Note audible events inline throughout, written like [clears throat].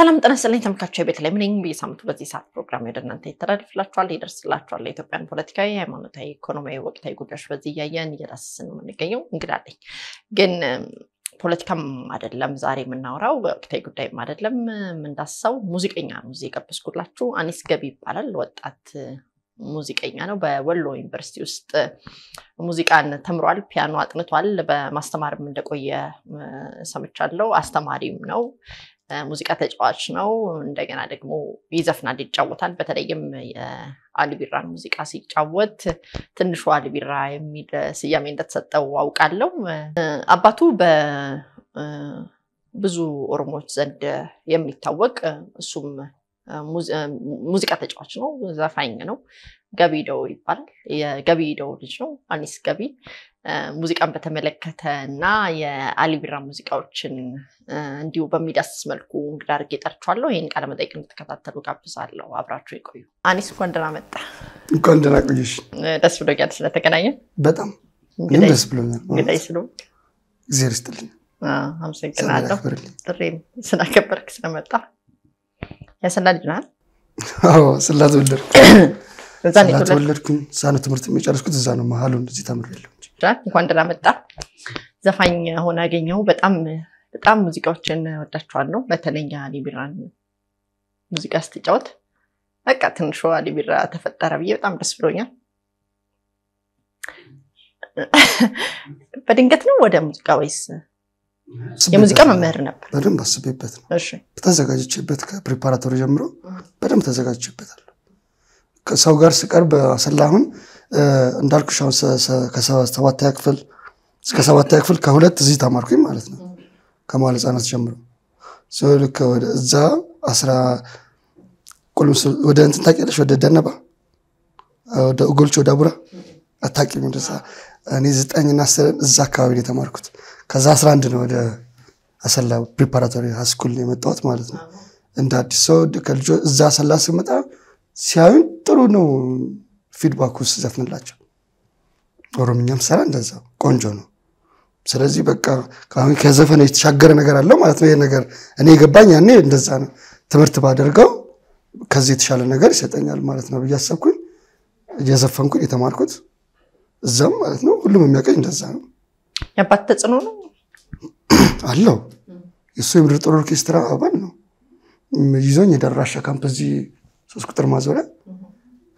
ሰላም ጤና ይስጥልኝ ተመልካቾች፣ ላይ ነኝ። በየሳምንቱ በዚህ ሰዓት ፕሮግራም ወደ እናንተ ይተላለፍላችኋል፣ ይደርስላችኋል። የኢትዮጵያን ፖለቲካዊ፣ ሃይማኖታዊ፣ ኢኮኖሚያዊ፣ ወቅታዊ ጉዳዮች በዚህ እያየን እየዳሰስን የምንገኘው። እንግዳለኝ ግን ፖለቲካም አይደለም ዛሬ የምናወራው ወቅታዊ ጉዳይም አይደለም የምንዳስሰው ሙዚቀኛ ነው። እዚህ የጋበዝኩላችሁ አኒስ ገቢ ይባላል። ወጣት ሙዚቀኛ ነው። በወሎ ዩኒቨርሲቲ ውስጥ ሙዚቃን ተምሯል፣ ፒያኖ አጥንቷል፣ በማስተማርም እንደቆየ ሰምቻለሁ። አስተማሪም ነው። ሙዚቃ ተጫዋች ነው። እንደገና ደግሞ ይዘፍናል፣ ይጫወታል። በተለይም የአልቢራን ሙዚቃ ሲጫወት ትንሹ አልቢራ የሚል ስያሜ እንደተሰጠው አውቃለሁ። አባቱ በብዙ ኦሮሞዎች ዘንድ የሚታወቅ እሱም ሙዚቃ ተጫዋች ነው፣ ዘፋኝ ነው። ገቢደው ይባላል። የገቢደው ልጅ ነው፣ አኒስ ገቢ ሙዚቃን በተመለከተ እና የአሊቢራ ሙዚቃዎችን እንዲሁ በሚዳስስ መልኩ እንግዳ አድርጌ ጠርቻለሁ። ይህን ቃለ መጠይቅ እንድትከታተሉ ጋብዛለሁ። አብራችሁ ይቆዩ። አኒስ እንኳን ደህና መጣ። እንኳን ደህና ቆየሽ። ደስ ብሎኛል ስለተገናኘ በጣም ደስ ብሎኛል። እንግዳይ ስለ እግዚአብሔር ይስጥልኝ። አመሰግናለሁ። ጥሬን ስላከበርክ ስለመጣ። ያሰላ ልጅ ናል ስላ ተወለድኩ። እዛ ነው ትምህርት የጨረስኩት። እዛ ነው መሀሉን እዚህ ተምር ያለው ይችላል። እንኳን ደህና መጣ። ዘፋኝ ሆነ ያገኘው በጣም በጣም ሙዚቃዎችን ወዳቸዋለሁ። በተለይ አሊ ቢራን ሙዚቃ ስትጫወት በቃ ትንሿ አሊቢራ ተፈጠረ ብዬ በጣም ደስ ብሎኛል። በድንገት ነው ወደ ሙዚቃ ወይስ የሙዚቃ መምህር ነበር? በደንብ አስቤበት ነው ተዘጋጅቼበት፣ ከፕሪፓራቶሪ ጀምሮ በደንብ ተዘጋጅቼበታል። ከሰው ጋር ስቀርብ አሰላ እንዳልኩሽ አሁን ከሰባተኛ ክፍል እስከ ሰባተኛ ክፍል ከሁለት እዚህ ተማርኩኝ ማለት ነው። ከመዋለ ህጻናት ጀምሮ ልክ ወደ እዛ አስራ ቁልምስ ወደ እንትን ታውቂያለሽ? ወደ ደነባ ወደ ጎልቾ ወደ ቡራ አታውቂም? እንደዛ እኔ ዘጠኝና አስርን እዛ አካባቢ ነው የተማርኩት። ከዛ አስራ አንድ ነው ወደ አሰላ ፕሪፓራቶሪ ሃይስኩል የመጣሁት ማለት ነው። እንደ አዲስ ሰው ከልጆ እዛ አሰላ ስመጣ ሲያዩን ጥሩ ነው ፊድባክ ውስጥ ዘፍንላቸው። ኦሮምኛም ስራ እንደዛ ቆንጆ ነው። ስለዚህ በቃ አሁን ከዘፈን የተሻገረ ነገር አለው ማለት ነው። ይሄ ነገር እኔ የገባኝ ያኔ እንደዛ ነው። ትምህርት ባደርገው ከዚህ የተሻለ ነገር ይሰጠኛል ማለት ነው ብዬ አሰብኩኝ። እየዘፈንኩኝ የተማርኩት እዛም ማለት ነው። ሁሉም የሚያውቀኝ እንደዛ ነው። የአባት ተጽዕኖ ነው አለው። የእሱ የምድር ጦር ኦርኬስትራ አባል ነው። ይዞኝ የደራሻ ካምፕ እዚህ ሶስት ቁጥር ማዞሪያ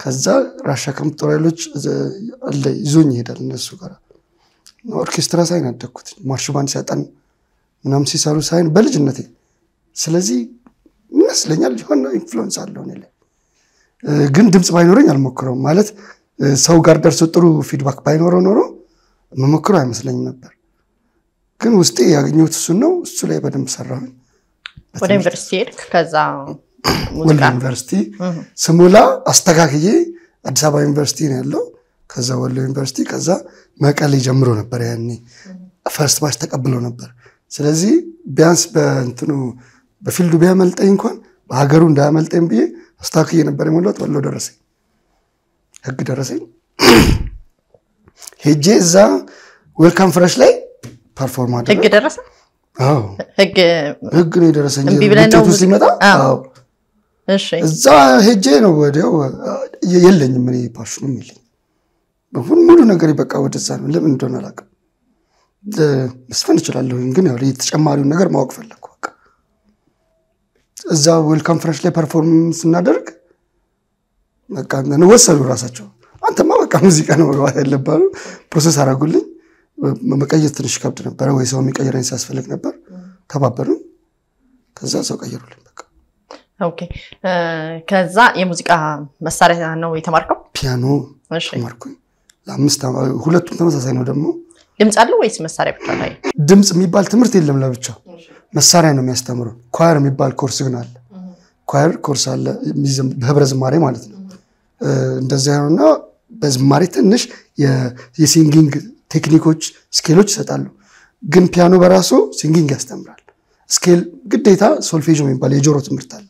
ከዛ ራሻ ከምትጦር ኃይሎች አለ ይዞኝ ይሄዳል እነሱ ጋር ኦርኬስትራ ሳይን አደግኩት ማርሽ ባንድ ሲያጠን ምናም ሲሰሩ ሳይን በልጅነቴ ስለዚህ ይመስለኛል የሆነ ኢንፍሉዌንስ አለው እኔ ላይ ግን ድምፅ ባይኖረኝ አልሞክረውም ማለት ሰው ጋር ደርሶ ጥሩ ፊድባክ ባይኖረው ኖሮ መሞክረው አይመስለኝም ነበር ግን ውስጤ ያገኘሁት እሱን ነው እሱ ላይ በደንብ ሰራሁኝ ወደ ዩኒቨርሲቲ ሄድክ ከዛ ወሎ ዩኒቨርሲቲ ስሙላ አስተካክዬ አዲስ አበባ ዩኒቨርሲቲ ነው ያለው። ከዛ ወሎ ዩኒቨርሲቲ፣ ከዛ መቀሌ ጀምሮ ነበር ያኔ ፈርስት ባች ተቀብሎ ነበር። ስለዚህ ቢያንስ በእንትኑ በፊልዱ ቢያመልጠኝ እንኳን በሀገሩ እንዳያመልጠኝ ብዬ አስተካክዬ ነበር የሞላት። ወሎ ደረሰኝ፣ ህግ ደረሰኝ። ሄጄ እዛ ዌልካም ፍረሽ ላይ ፐርፎርም አደረግ። ህግ ደረሰ። ህግ ነው የደረሰኝ። ውጤቱ ሲመጣ እዛ ሄጄ ነው ወዲያው የለኝም እኔ ፓሽኑም የለኝ ሙሉ ነገር በቃ ወደዛ ነው። ለምን እንደሆነ አላውቅም። መስፈን እችላለሁ፣ ግን ያው የተጨማሪውን ነገር ማወቅ ፈለግኩ። በቃ እዛ ዌልካም ኮንፈረንስ ላይ ፐርፎርም ስናደርግ በቃ ወሰዱ ራሳቸው። አንተማ በቃ ሙዚቃ ነው መግባት ያለባሉ። ፕሮሰስ አደረጉልኝ። መቀየር ትንሽ ከብድ ነበረ፣ ወይ ሰው የሚቀይረኝ ሲያስፈልግ ነበር። ተባበሩ ከዛ ሰው ቀየሩልኝ በቃ ኦኬ። ከዛ የሙዚቃ መሳሪያ ነው የተማርከው? ፒያኖ ተማርኩኝ። ሁለቱም ተመሳሳይ ነው ደግሞ ድምፅ አለው ወይስ መሳሪያ ብቻ ላይ? ድምፅ የሚባል ትምህርት የለም ለብቻው፣ መሳሪያ ነው የሚያስተምረው። ኳየር የሚባል ኮርስ ግን አለ። ኳየር ኮርስ አለ፣ በህብረ ዝማሬ ማለት ነው። እንደዚያ ነውና በዝማሬ ትንሽ የሲንጊንግ ቴክኒኮች፣ ስኬሎች ይሰጣሉ። ግን ፒያኖ በራሱ ሲንጊንግ ያስተምራል። ስኬል ግዴታ ሶልፌጆ የሚባል የጆሮ ትምህርት አለ።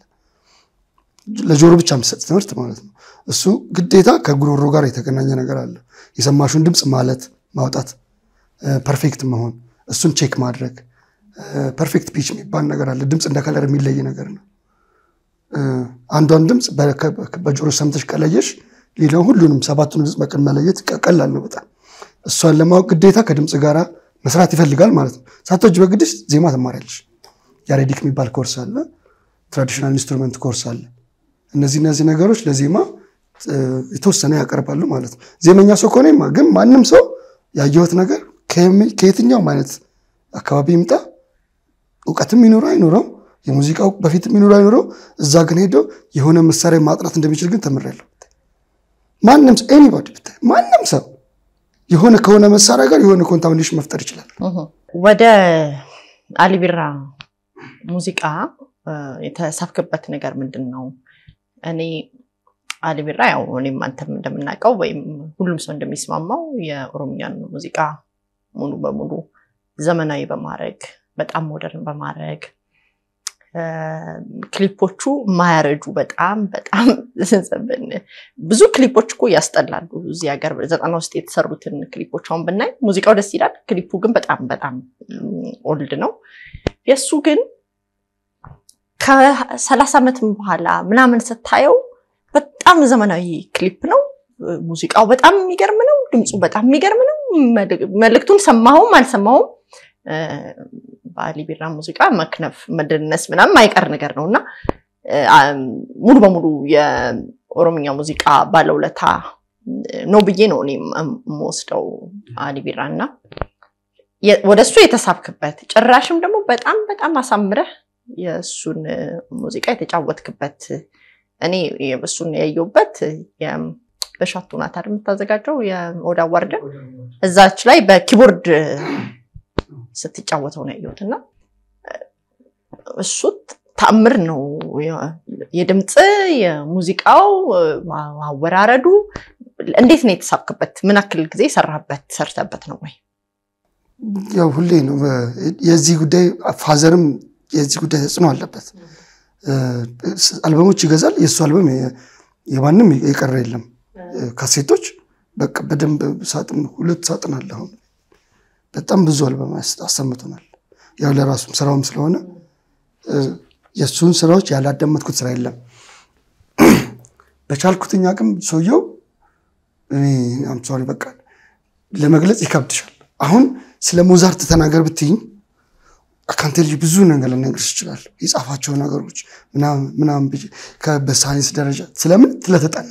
ለጆሮ ብቻ የሚሰጥ ትምህርት ማለት ነው። እሱ ግዴታ ከጉሮሮ ጋር የተገናኘ ነገር አለ። የሰማሹን ድምፅ ማለት ማውጣት፣ ፐርፌክት መሆን፣ እሱን ቼክ ማድረግ። ፐርፌክት ፒች የሚባል ነገር አለ። ድምፅ እንደ ከለር የሚለይ ነገር ነው። አንዷን ድምፅ በጆሮ ሰምተሽ ከለየሽ ሌላው ሁሉንም ሰባቱን ድምፅ በቅን መለየት ቀላል ነው በጣም እሷን ለማወቅ ግዴታ ከድምፅ ጋር መስራት ይፈልጋል ማለት ነው። ሳቶች በግድሽ ዜማ ተማሪያለሽ። ያሬዲክ የሚባል ኮርስ አለ። ትራዲሽናል ኢንስትሩመንት ኮርስ አለ። እነዚህ እነዚህ ነገሮች ለዜማ የተወሰነ ያቀርባሉ ማለት ነው። ዜመኛ ሰው ከሆነ ግን ማንም ሰው ያየሁት ነገር ከየትኛውም አይነት አካባቢ ይምጣ እውቀትም ይኖረው አይኖረው የሙዚቃው በፊትም ይኖረው አይኖረው እዛ ግን ሄዶ የሆነ መሳሪያ ማጥናት እንደሚችል ግን ተምሬያለሁ። ማንም ሰው ኤኒባዲ ብታይ ማንም ሰው የሆነ ከሆነ መሳሪያ ጋር የሆነ ኮንታሚኔሽን መፍጠር ይችላል። ወደ አሊቢራ ሙዚቃ የተሳፍክበት ነገር ምንድን ነው? እኔ አሊቢራ ያው እኔም አንተም እንደምናውቀው ወይም ሁሉም ሰው እንደሚስማማው የኦሮምኛን ሙዚቃ ሙሉ በሙሉ ዘመናዊ በማድረግ በጣም ሞደርን በማድረግ ክሊፖቹ ማያረጁ በጣም በጣም [laughs] ብዙ ክሊፖች እኮ ያስጠላሉ። እዚህ ሀገር ዘጠና ውስጥ የተሰሩትን ክሊፖች አሁን ብናይ ሙዚቃው ደስ ይላል። ክሊፑ ግን በጣም በጣም ኦልድ ነው። የእሱ ግን ከሰላሳ ዓመት በኋላ ምናምን ስታየው በጣም ዘመናዊ ክሊፕ ነው። ሙዚቃው በጣም የሚገርም ነው። ድምፁ በጣም የሚገርም ነው። መልእክቱን ሰማሁም አልሰማሁም በአሊ ቢራ ሙዚቃ መክነፍ፣ መደነስ ምናምን አይቀር ነገር ነው እና ሙሉ በሙሉ የኦሮምኛ ሙዚቃ ባለውለታ ነው ብዬ ነው እኔ የምወስደው አሊ ቢራ እና ወደሱ የተሳብክበት ጭራሽም ደግሞ በጣም በጣም አሳምረህ የእሱን ሙዚቃ የተጫወትክበት እኔ እሱን ያየሁበት በሻቱ ናታር የምታዘጋጀው የኦዳ ዋርደ እዛች ላይ በኪቦርድ ስትጫወተው ነው ያየሁት እና እሱ ታምር ነው የድምፅ የሙዚቃው ማወራረዱ እንዴት ነው የተሳብክበት ምን ያክል ጊዜ ሰራበት ሰርተበት ነው ወይ ያው ሁሌ ነው የዚህ ጉዳይ ፋዘርም የዚህ ጉዳይ ተጽዕኖ አለበት። አልበሞች ይገዛል። የእሱ አልበም የማንም የቀረ የለም። ካሴቶች በቃ በደንብ ሳጥን ሁለት ሳጥን አለ። አሁን በጣም ብዙ አልበም አሰምቶናል። ያው ለራሱም ስራውም ስለሆነ የእሱን ስራዎች ያላደመጥኩት ስራ የለም። በቻልኩትኝ አቅም ሰውየው አምሶሪ በቃ ለመግለጽ ይከብድሻል። አሁን ስለ ሞዛርት ተናገር ብትይኝ አካንቴ ልጅ ብዙ ነገር ልነግርሽ ይችላል። የጻፋቸው ነገሮች ምናምን በሳይንስ ደረጃ ስለምን ስለተጠና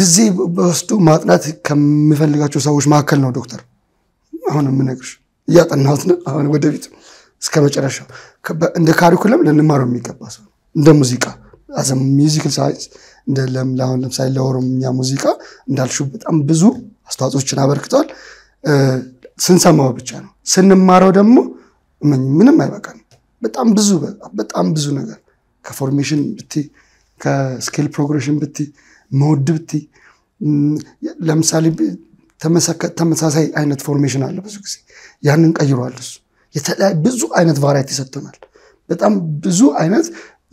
ጊዜ በወስዶ ማጥናት ከሚፈልጋቸው ሰዎች መካከል ነው ዶክተር። አሁን የምነግርሽ እያጠናሁት ነው። አሁን ወደፊት እስከ መጨረሻ እንደ ካሪኩለም ልንማረው የሚገባ ሰው እንደ ሙዚቃ አዘ ሳይንስ አሁን ለምሳሌ ለኦሮምኛ ሙዚቃ እንዳልሽው በጣም ብዙ አስተዋጽኦችን አበርክቷል። ስንሰማው ብቻ ነው ስንማረው ደግሞ እመኝ ምንም አይበቃም። በጣም ብዙ በጣም ብዙ ነገር ከፎርሜሽን ብቲ ከስኬል ፕሮግሬሽን ብቲ መወድ ብቲ ለምሳሌ ተመሳሳይ አይነት ፎርሜሽን አለ ብዙ ጊዜ ያንን ቀይሯል እሱ። የተለያዩ ብዙ አይነት ቫራይቲ ሰጥቶናል። በጣም ብዙ አይነት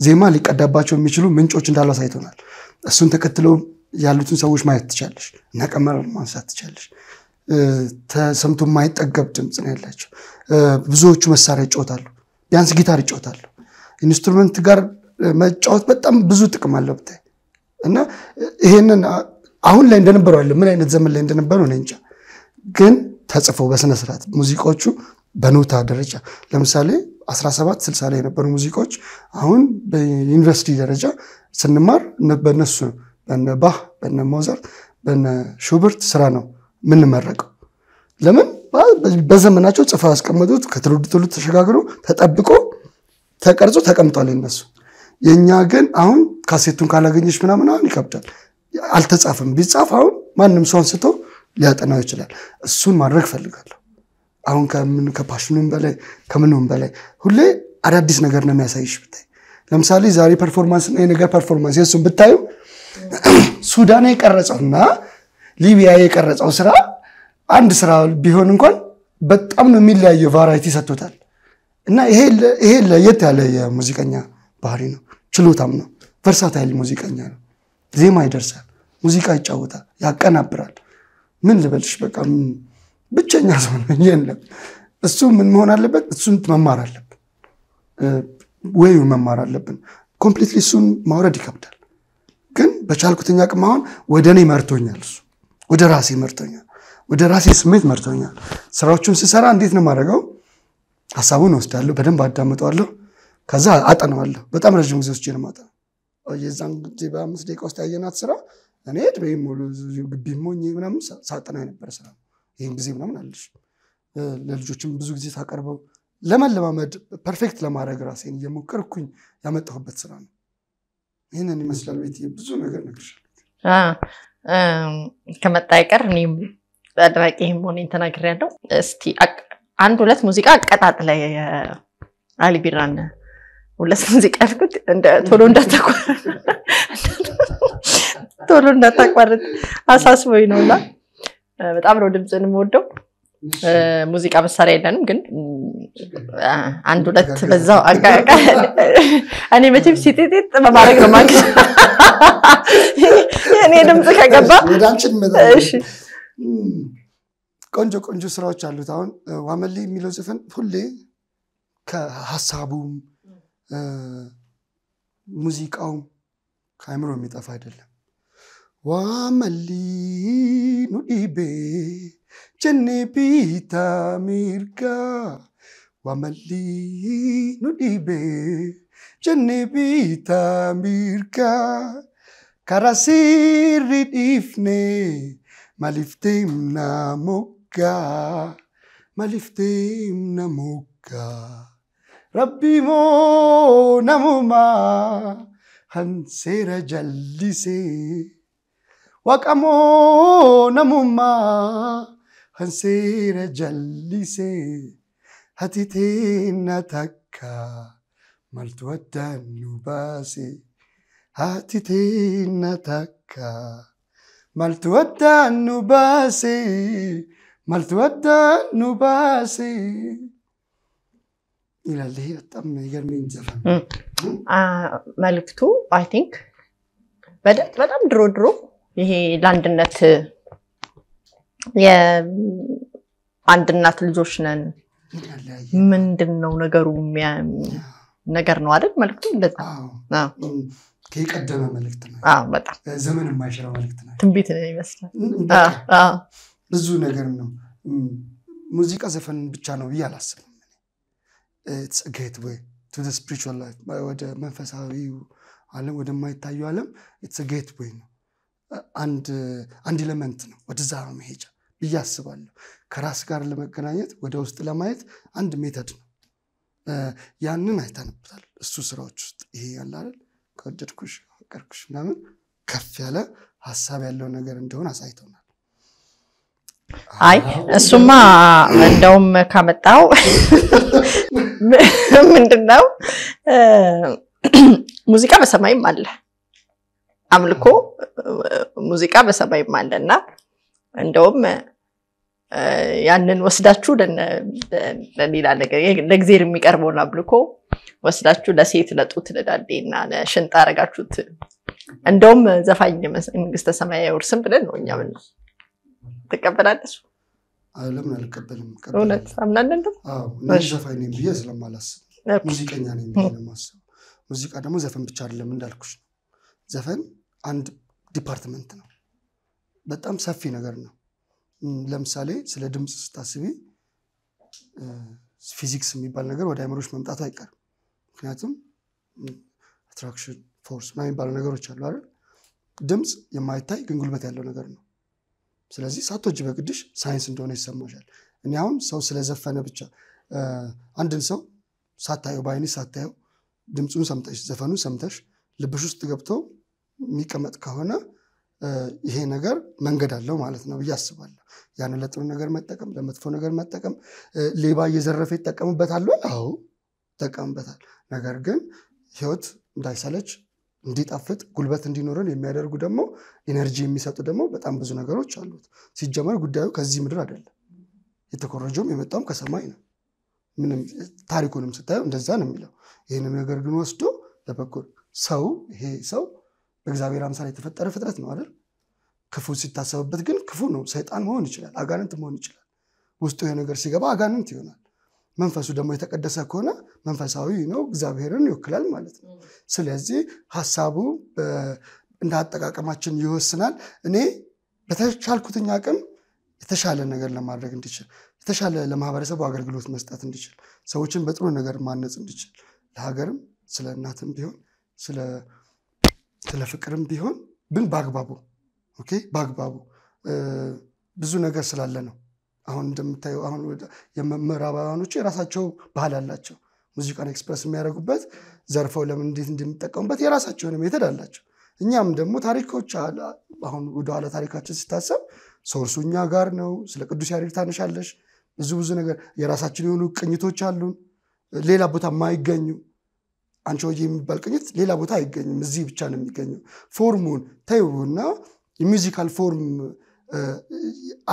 ዜማ ሊቀዳባቸው የሚችሉ ምንጮች እንዳሉ አሳይቶናል። እሱን ተከትለው ያሉትን ሰዎች ማየት ትቻለሽ እና ማንሳት ትቻለሽ። ተሰምቶ የማይጠገብ ድምፅ ነው ያላቸው። ብዙዎቹ መሳሪያ ይጫወታሉ፣ ቢያንስ ጊታር ይጫወታሉ። ኢንስትሩመንት ጋር መጫወት በጣም ብዙ ጥቅም አለው ብታይ እና ይሄንን አሁን ላይ እንደነበረው አለ ምን አይነት ዘመን ላይ እንደነበረው እኔ እንጃ፣ ግን ተጽፎ በስነስርዓት ሙዚቃዎቹ በኖታ ደረጃ ለምሳሌ 17 60 ላይ የነበሩ ሙዚቃዎች አሁን በዩኒቨርሲቲ ደረጃ ስንማር በነሱ በነ ባህ በነ ሞዛርት በነ ሹበርት ስራ ነው የምንመረቀው። ለምን በዘመናቸው ጽፈ ያስቀመጡት ከትውልድ ትውልድ ተሸጋግሮ ተጠብቆ ተቀርጾ ተቀምጧል የነሱ። የእኛ ግን አሁን ካሴቱን ካላገኘች ምናምን አሁን ይከብዳል፣ አልተጻፈም። ቢጻፍ አሁን ማንም ሰው አንስቶ ሊያጠናው ይችላል። እሱን ማድረግ ፈልጋለሁ። አሁን ከምን ከፓሽኑም በላይ ከምንም በላይ ሁሌ አዳዲስ ነገር ነው የሚያሳይሽ። ብታይ ለምሳሌ ዛሬ ፐርፎርማንስ ነው የነገር ፐርፎርማንስ የሱን ብታዩ ሱዳን የቀረጸውና ሊቢያ የቀረጸው ስራ አንድ ስራ ቢሆን እንኳን በጣም ነው የሚለያየው፣ ቫራይቲ ሰጥቶታል። እና ይሄ ለየት ያለ የሙዚቀኛ ባህሪ ነው፣ ችሎታም ነው። ቨርሳታይል ሙዚቀኛ ነው። ዜማ ይደርሳል፣ ሙዚቃ ይጫወታል፣ ያቀናብራል። ምን ልበልሽ፣ በቃ ብቸኛ ሰው ነው። [laughs] የለም እሱ ምን መሆን አለበት? እሱን መማር አለብን፣ ወዩ መማር አለብን። ኮምፕሊትሊ እሱን ማውረድ ይከብዳል፣ ግን በቻልኩትኛ ቅም አሁን ወደ እኔ መርቶኛል እሱ ወደ ራሴ መርቶኛል። ወደ ራሴ ስሜት መርቶኛል። ስራዎቹን ስሰራ እንዴት ነው የማደርገው? ሀሳቡን ወስዳለሁ፣ በደንብ አዳምጠዋለሁ፣ ከዛ አጠነዋለሁ። በጣም ረዥም ጊዜ ውስጭ ነው ማጠነው። የዛን ጊዜ በአምስት ደቂቃ ውስጥ ያየናት ስራ እኔ እድሜም ሙሉ ግቢ ሞኝ ምናምን ሳጠና የነበረ ስራ ይህን ጊዜ ምናምን አለሽ ለልጆችም ብዙ ጊዜ ታቀርበው ለመለማመድ ፐርፌክት ለማድረግ ራሴን እየሞከርኩኝ ያመጣሁበት ስራ ነው። ይህንን ይመስላል ቤት ብዙ ነገር ነግርሻለሁ። ከመጣ ይቀር እኔም አድናቂ መሆኔን ያለው እስቲ አንድ ሁለት ሙዚቃ አቀጣጥለ አሊ ቢራን ሁለት ሙዚቃ ያልኩት ቶሎ እንዳታቋርጥ [laughs] ቶሎ እንዳታቋርጥ አሳስቦኝ ነው እና በጣም ነው ድምፅን የምወደው። ሙዚቃ መሳሪያ የለንም ግን አንድ ሁለት በዛው እኔ መቼም ሲጤጤጥ በማድረግ ነው ማግ የእኔ ድምፅ ከገባ ቆንጆ ቆንጆ ስራዎች አሉት። አሁን ዋመሌ የሚለው ዘፈን ሁሌ ከሀሳቡም ሙዚቃውም ከአእምሮ የሚጠፋ አይደለም። ዋመሊ ኑዲቤ ጀኔ ቢታ ሚርጋ وملي نديبي جنبي تاميركا كراسير ديفني ملفتمنا مكة ملفتمنا مكة ربي مو نموما هنسير جلسي وكامو نموما هنسير جلسي هاتتينا تكا مالتودا نباسي هاتتينا تكا مالتودا نباسي مالتودا نباسي ይላል። ይሄ በጣም የሚገርመኝ ዘፈን መልእክቱ አይ ቲንክ በጣም ድሮ ድሮ ይሄ ለአንድነት የአንድ እናት ልጆች ነን ምንድን ነው ነገሩ ነገር ነው አይደል? መልክቱ እንደዛ የቀደመ መልክት ነው። በጣም ዘመን የማይሽረው መልክት ነው። ትንቢት ነው ይመስላል። ብዙ ነገር ነው። ሙዚቃ ዘፈን ብቻ ነው ብዬ አላስብም። ጌት ወይ ቱ ስፒሪቹዋል ላይፍ ወደ መንፈሳዊው ዓለም ወደማይታዩ ዓለም ጌት ወይ ነው። አንድ ኤሌመንት ነው፣ ወደዛ መሄጃ ብዬ አስባለሁ። ከራስ ጋር ለመገናኘት ወደ ውስጥ ለማየት አንድ ሜተድ ነው። ያንን አይተንበታል። እሱ ስራዎች ውስጥ ይሄ ያለ አይደል ከወደድኩሽ ፈቀድኩሽ ምናምን ከፍ ያለ ሀሳብ ያለው ነገር እንደሆነ አሳይተውናል። አይ እሱማ እንደውም ካመጣው [laughs] ምንድን ነው ሙዚቃ በሰማይም አለ አምልኮ ሙዚቃ በሰማይም አለ እና እንደውም ያንን ወስዳችሁ ለሌላ ነገር ለእግዜር የሚቀርበውን አብልኮ ወስዳችሁ ለሴት ለጡት ለዳዴ ለዳዴና ለሽንጥ አረጋችሁት። እንደውም ዘፋኝ መንግስተ ሰማይ ውርስም ብለን ነው እኛ ምን ትቀበላለሱ ለምን አልቀበልም? እውነት አምናለን። ዘፋኝ ነኝ ብዬ ስለማላስብ ሙዚቀኛ ነኝ ብዬ ለማስብ ሙዚቃ ደግሞ ዘፈን ብቻ አይደለም እንዳልኩሽ፣ ዘፈን አንድ ዲፓርትመንት ነው። በጣም ሰፊ ነገር ነው። ለምሳሌ ስለ ድምፅ ስታስቢ ፊዚክስ የሚባል ነገር ወደ አይምሮች መምጣቱ አይቀርም። ምክንያቱም አትራክሽን ፎርስ ና የሚባሉ ነገሮች አሉ አይደል? ድምፅ የማይታይ ግን ጉልበት ያለው ነገር ነው። ስለዚህ ሳቶጅ በግድሽ ሳይንስ እንደሆነ ይሰማሻል። እኔ አሁን ሰው ስለዘፈነ ብቻ አንድን ሰው ሳታየው በአይኒ ሳታየው ድምፁን ሰምተሽ ዘፈኑን ሰምተሽ ልብሽ ውስጥ ገብቶ የሚቀመጥ ከሆነ ይሄ ነገር መንገድ አለው ማለት ነው ብዬ አስባለሁ። ያን ለጥሩ ነገር መጠቀም፣ ለመጥፎ ነገር መጠቀም። ሌባ እየዘረፈ ይጠቀምበታል ወይ? አዎ ይጠቀምበታል። ነገር ግን ህይወት እንዳይሰለች እንዲጣፍጥ ጉልበት እንዲኖረን የሚያደርጉ ደግሞ ኢነርጂ የሚሰጡ ደግሞ በጣም ብዙ ነገሮች አሉት። ሲጀመር ጉዳዩ ከዚህ ምድር አይደለም፣ የተኮረጀውም የመጣውም ከሰማይ ነው። ምንም ታሪኩንም ስታየው እንደዛ ነው የሚለው። ይህንን ነገር ግን ወስዶ ለበጎ ሰው ይሄ ሰው በእግዚአብሔር አምሳል የተፈጠረ ፍጥረት ነው አይደል? ክፉ ሲታሰብበት ግን ክፉ ነው። ሰይጣን መሆን ይችላል፣ አጋንንት መሆን ይችላል። ውስጡ ይሄ ነገር ሲገባ አጋንንት ይሆናል። መንፈሱ ደግሞ የተቀደሰ ከሆነ መንፈሳዊ ነው፣ እግዚአብሔርን ይወክላል ማለት ነው። ስለዚህ ሀሳቡ እንደ አጠቃቀማችን ይወስናል። እኔ በተቻልኩትኛ አቅም የተሻለ ነገር ለማድረግ እንዲችል የተሻለ ለማህበረሰቡ አገልግሎት መስጠት እንዲችል ሰዎችን በጥሩ ነገር ማነጽ እንዲችል ለሀገርም ስለ እናትም ቢሆን ስለ ስለ ፍቅርም ቢሆን ግን በአግባቡ ኦኬ፣ በአግባቡ ብዙ ነገር ስላለ ነው። አሁን እንደምታየው አሁን የምዕራባውያኖቹ የራሳቸው ባህል አላቸው። ሙዚቃን ኤክስፕረስ የሚያደርጉበት ዘርፈው ለምን እንዴት እንደሚጠቀሙበት የራሳቸውን ሜተድ አላቸው። እኛም ደግሞ ታሪኮች አሁን ወደኋላ ታሪካችን ሲታሰብ ሶርሱ እኛ ጋር ነው። ስለ ቅዱስ ያሬድ ታነሻለሽ። ብዙ ብዙ ነገር የራሳችን የሆኑ ቅኝቶች አሉን ሌላ ቦታ የማይገኙ አንቺሆዬ የሚባል ቅኝት ሌላ ቦታ አይገኝም፣ እዚህ ብቻ ነው የሚገኘው። ፎርሙን ተይውና የሚዚካል ፎርም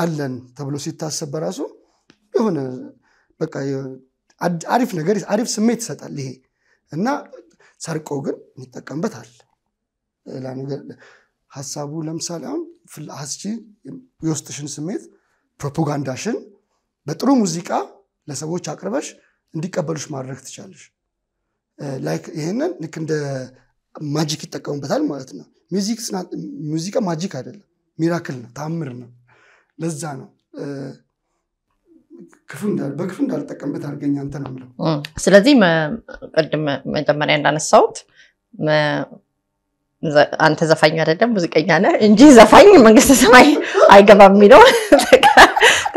አለን ተብሎ ሲታሰብ በራሱ የሆነ በቃ አሪፍ ነገር አሪፍ ስሜት ይሰጣል ይሄ እና ሰርቆ ግን የሚጠቀምበት አለ። ሀሳቡ ለምሳሌ አሁን ፍላስቺ የውስጥሽን ስሜት ፕሮፓጋንዳሽን በጥሩ ሙዚቃ ለሰዎች አቅርበሽ እንዲቀበሉሽ ማድረግ ትቻለሽ። ላይክ ይህንን ልክ እንደ ማጂክ ይጠቀሙበታል ማለት ነው። ሙዚቃ ማጂክ አይደለም፣ ሚራክል ነው፣ ታምር ነው። ለዛ ነው በክፉ እንዳልጠቀምበት አድርገኝ አንተ ነው የምለው። ስለዚህ ቅድም መጀመሪያ እንዳነሳሁት አንተ ዘፋኝ አይደለም ሙዚቀኛ ነህ እንጂ ዘፋኝ መንግስተ ሰማይ አይገባም የሚለው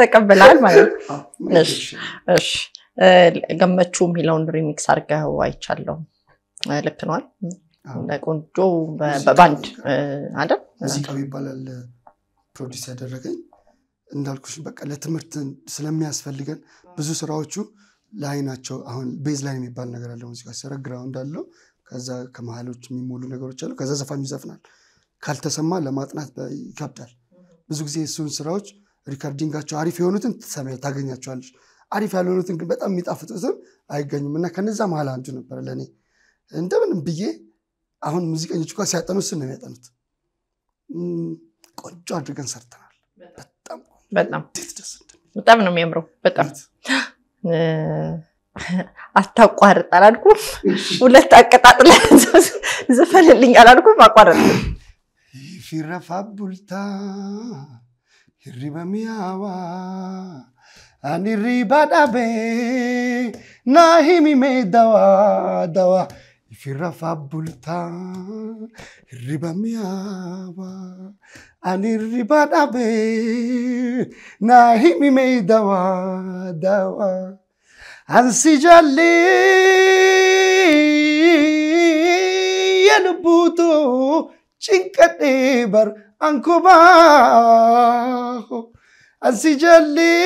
ተቀብላል ማለት ነው። ገመቹ የሚለውን ሪሚክስ አድርገው አይቻለው ልክ ነዋል። ቆንጆ በባንድ አይደል ሙዚቃው ይባላል። ፕሮዲስ ያደረገኝ እንዳልኩሽ በቃ ለትምህርት ስለሚያስፈልገን ብዙ ስራዎቹ ላይ ናቸው። አሁን ቤዝ ላይ የሚባል ነገር አለ ሙዚቃ ሲሰራ ግራውንድ አለው። ከዛ ከመሀሎች የሚሞሉ ነገሮች አሉ። ከዛ ዘፋኙ ይዘፍናል። ካልተሰማ ለማጥናት ይከብዳል። ብዙ ጊዜ እሱን ስራዎች ሪካርዲንጋቸው አሪፍ የሆኑትን ታገኛቸዋለች። አሪፍ ያልሆኑትን ግን በጣም የሚጣፍጡትን አይገኙም። እና ከነዛ መሀል አንዱ ነበር ለእኔ እንደምንም ብዬ አሁን ሙዚቀኞች እንኳ ሲያጠኑ ስን ነው የሚያጠኑት። ቆንጆ አድርገን ሰርተናል። በጣም በጣም ነው የሚያምረው። በጣም አታቋርጥ አላልኩም። ሁለት አቀጣጥለ ዝፈልልኝ አላልኩም። አቋረጥ ፊረፋ ቡልታ ani riba dhabe naa himime dawa dawa ifirra fabbultaa riba miyaaba ani riba dhabe naa himime dawa dawa ansi jalli yalbuutu cinqadhe bar ankubaho السجل لي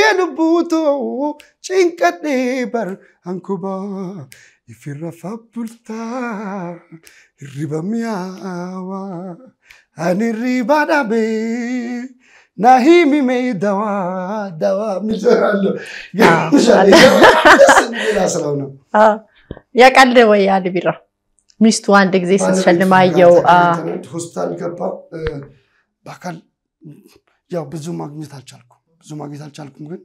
ينبوتو شينك نيبر انكوبا في الرفا بلتا الربا مياوا انا الربا نبي نهيمي مي دوا دوا مزرالو [laughs] يا [laughs] مشاري [laughs] يا سلام آه. يا قلبي ويا اللي ሚስቱ አንድ ጊዜ ስትሸልም አየው። ሆስፒታል ገባ። በአካል ያው ብዙ ማግኘት አልቻልኩም፣ ብዙ ማግኘት አልቻልኩም፣ ግን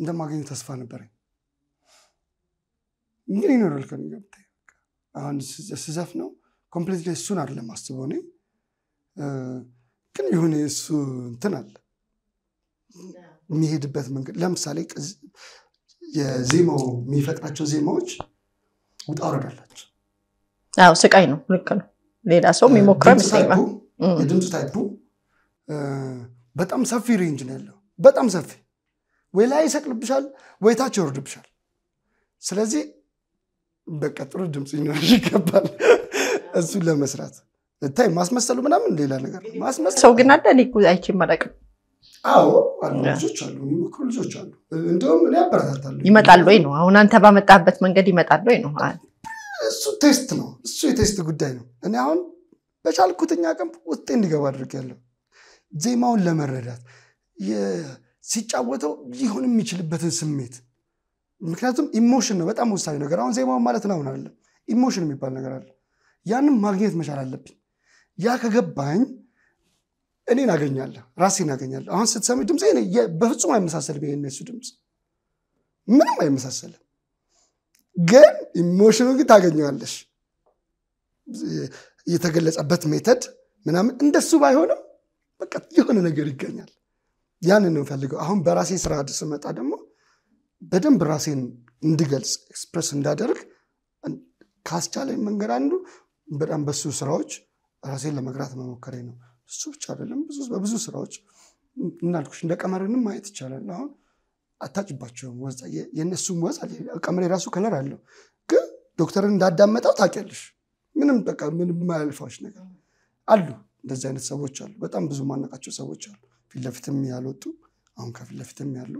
እንደማገኘ ተስፋ ነበረኝ። እንግዲህ ይኖራል ከሚገብ አሁን ስዘፍ ነው ኮምፕሊት እሱን አይደለም ማስበው እኔ ግን የሆነ እሱ እንትን አለ የሚሄድበት መንገድ ለምሳሌ የዜማው የሚፈጥራቸው ዜማዎች ውጣ ውረድ አላቸው። አዎ ስቃይ ነው። ልክ ነው። ሌላ ሰው የሚሞክረው ይመስለኛል። የድምፅ ታይፑ በጣም ሰፊ ሬንጅ ነው ያለው። በጣም ሰፊ ወይ ላይ ይሰቅልብሻል፣ ወይ ታች ይወርድብሻል። ስለዚህ በቃ ጥሩ ድምፅ ይኖር ይገባል እሱን ለመስራት እታይ ማስመሰሉ ምናምን ሌላ ነገር ሰው ግን አለ እኔ አይቼ አላውቅም። አዎ ልጆች አሉ፣ የሚሞክሩ ልጆች አሉ። እንደውም እኔ አበረታታለሁ። ይመጣል ወይ ነው አሁን አንተ ባመጣህበት መንገድ ይመጣል ወይ ነው እሱ ቴስት ነው። እሱ የቴስት ጉዳይ ነው። እኔ አሁን በቻልኩትኛ ቀን ውስጤ እንዲገባ አድርጌያለሁ። ዜማውን ለመረዳት ሲጫወተው ሊሆን የሚችልበትን ስሜት ምክንያቱም ኢሞሽን ነው በጣም ወሳኝ ነገር። አሁን ዜማውን ማለት ነው አሁን ኢሞሽን የሚባል ነገር አለ። ያንም ማግኘት መቻል አለብኝ። ያ ከገባኝ እኔን አገኛለሁ፣ ራሴን አገኛለሁ። አሁን ስትሰሚ ድምፅ በፍጹም አይመሳሰልም። የእነሱ ድምፅ ምንም አይመሳሰልም። ግን ኢሞሽኑ ግን ታገኘዋለሽ። የተገለጸበት ሜተድ ምናምን እንደሱ ባይሆንም በቃ የሆነ ነገር ይገኛል። ያንን ነው ፈልገው። አሁን በራሴ ስራ ስመጣ ደግሞ በደንብ ራሴን እንድገልጽ ኤክስፕረስ እንዳደርግ ካስቻለኝ መንገድ አንዱ በጣም በሱ ስራዎች ራሴን ለመግራት መሞከሬ ነው። እሱ ብቻ አይደለም፣ በብዙ ስራዎች እናልኩሽ እንደ ቀመርንም ማየት ይቻላል አሁን አታጭባቸውም። ወዝ የእነሱም ወዝ ቀመሬ የራሱ ከለር አለው። ግን ዶክተርን እንዳዳመጠው ታውቂያለሽ። ምንም በቃ ምንም የማያልፋዎች ነገር አሉ። እንደዚህ አይነት ሰዎች አሉ። በጣም ብዙ ማነቃቸው ሰዎች አሉ። ፊት ያልወጡ አሁን ከፊትለፊትም ለፊትም ያሉ።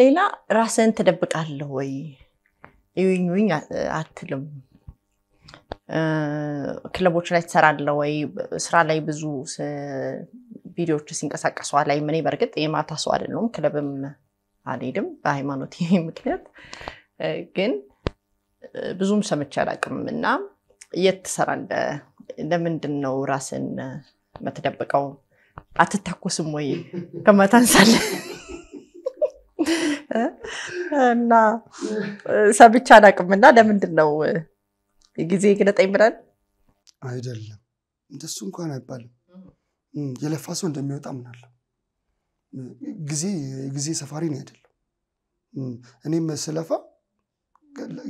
ሌላ ራስን ትደብቃለሁ ወይ? እዩኝ አትልም። ክለቦች ላይ ትሰራለ ወይ? ስራ ላይ ብዙ ቪዲዮዎች ሲንቀሳቀሱ አላይም። ምን በእርግጥ የማታ ሰው አይደለሁም፣ ክለብም አልሄድም በሃይማኖት [laughs] ምክንያት። ግን ብዙም ሰምቼ አላቅም። እና የት እንደ ለምንድን ነው ራስን የምትደብቀው? አትታኮስም ወይ ከመታንሳለ [laughs] እና ሰምቼ አላቅም። እና ለምንድን ነው ጊዜ ግለጠኝ ብላል አይደለም እንደሱ እንኳን አይባልም የለፋ ሰው እንደሚወጣ ምናለሁ። ጊዜ ጊዜ ሰፋሪ ነው አይደለም። እኔም ስለፋ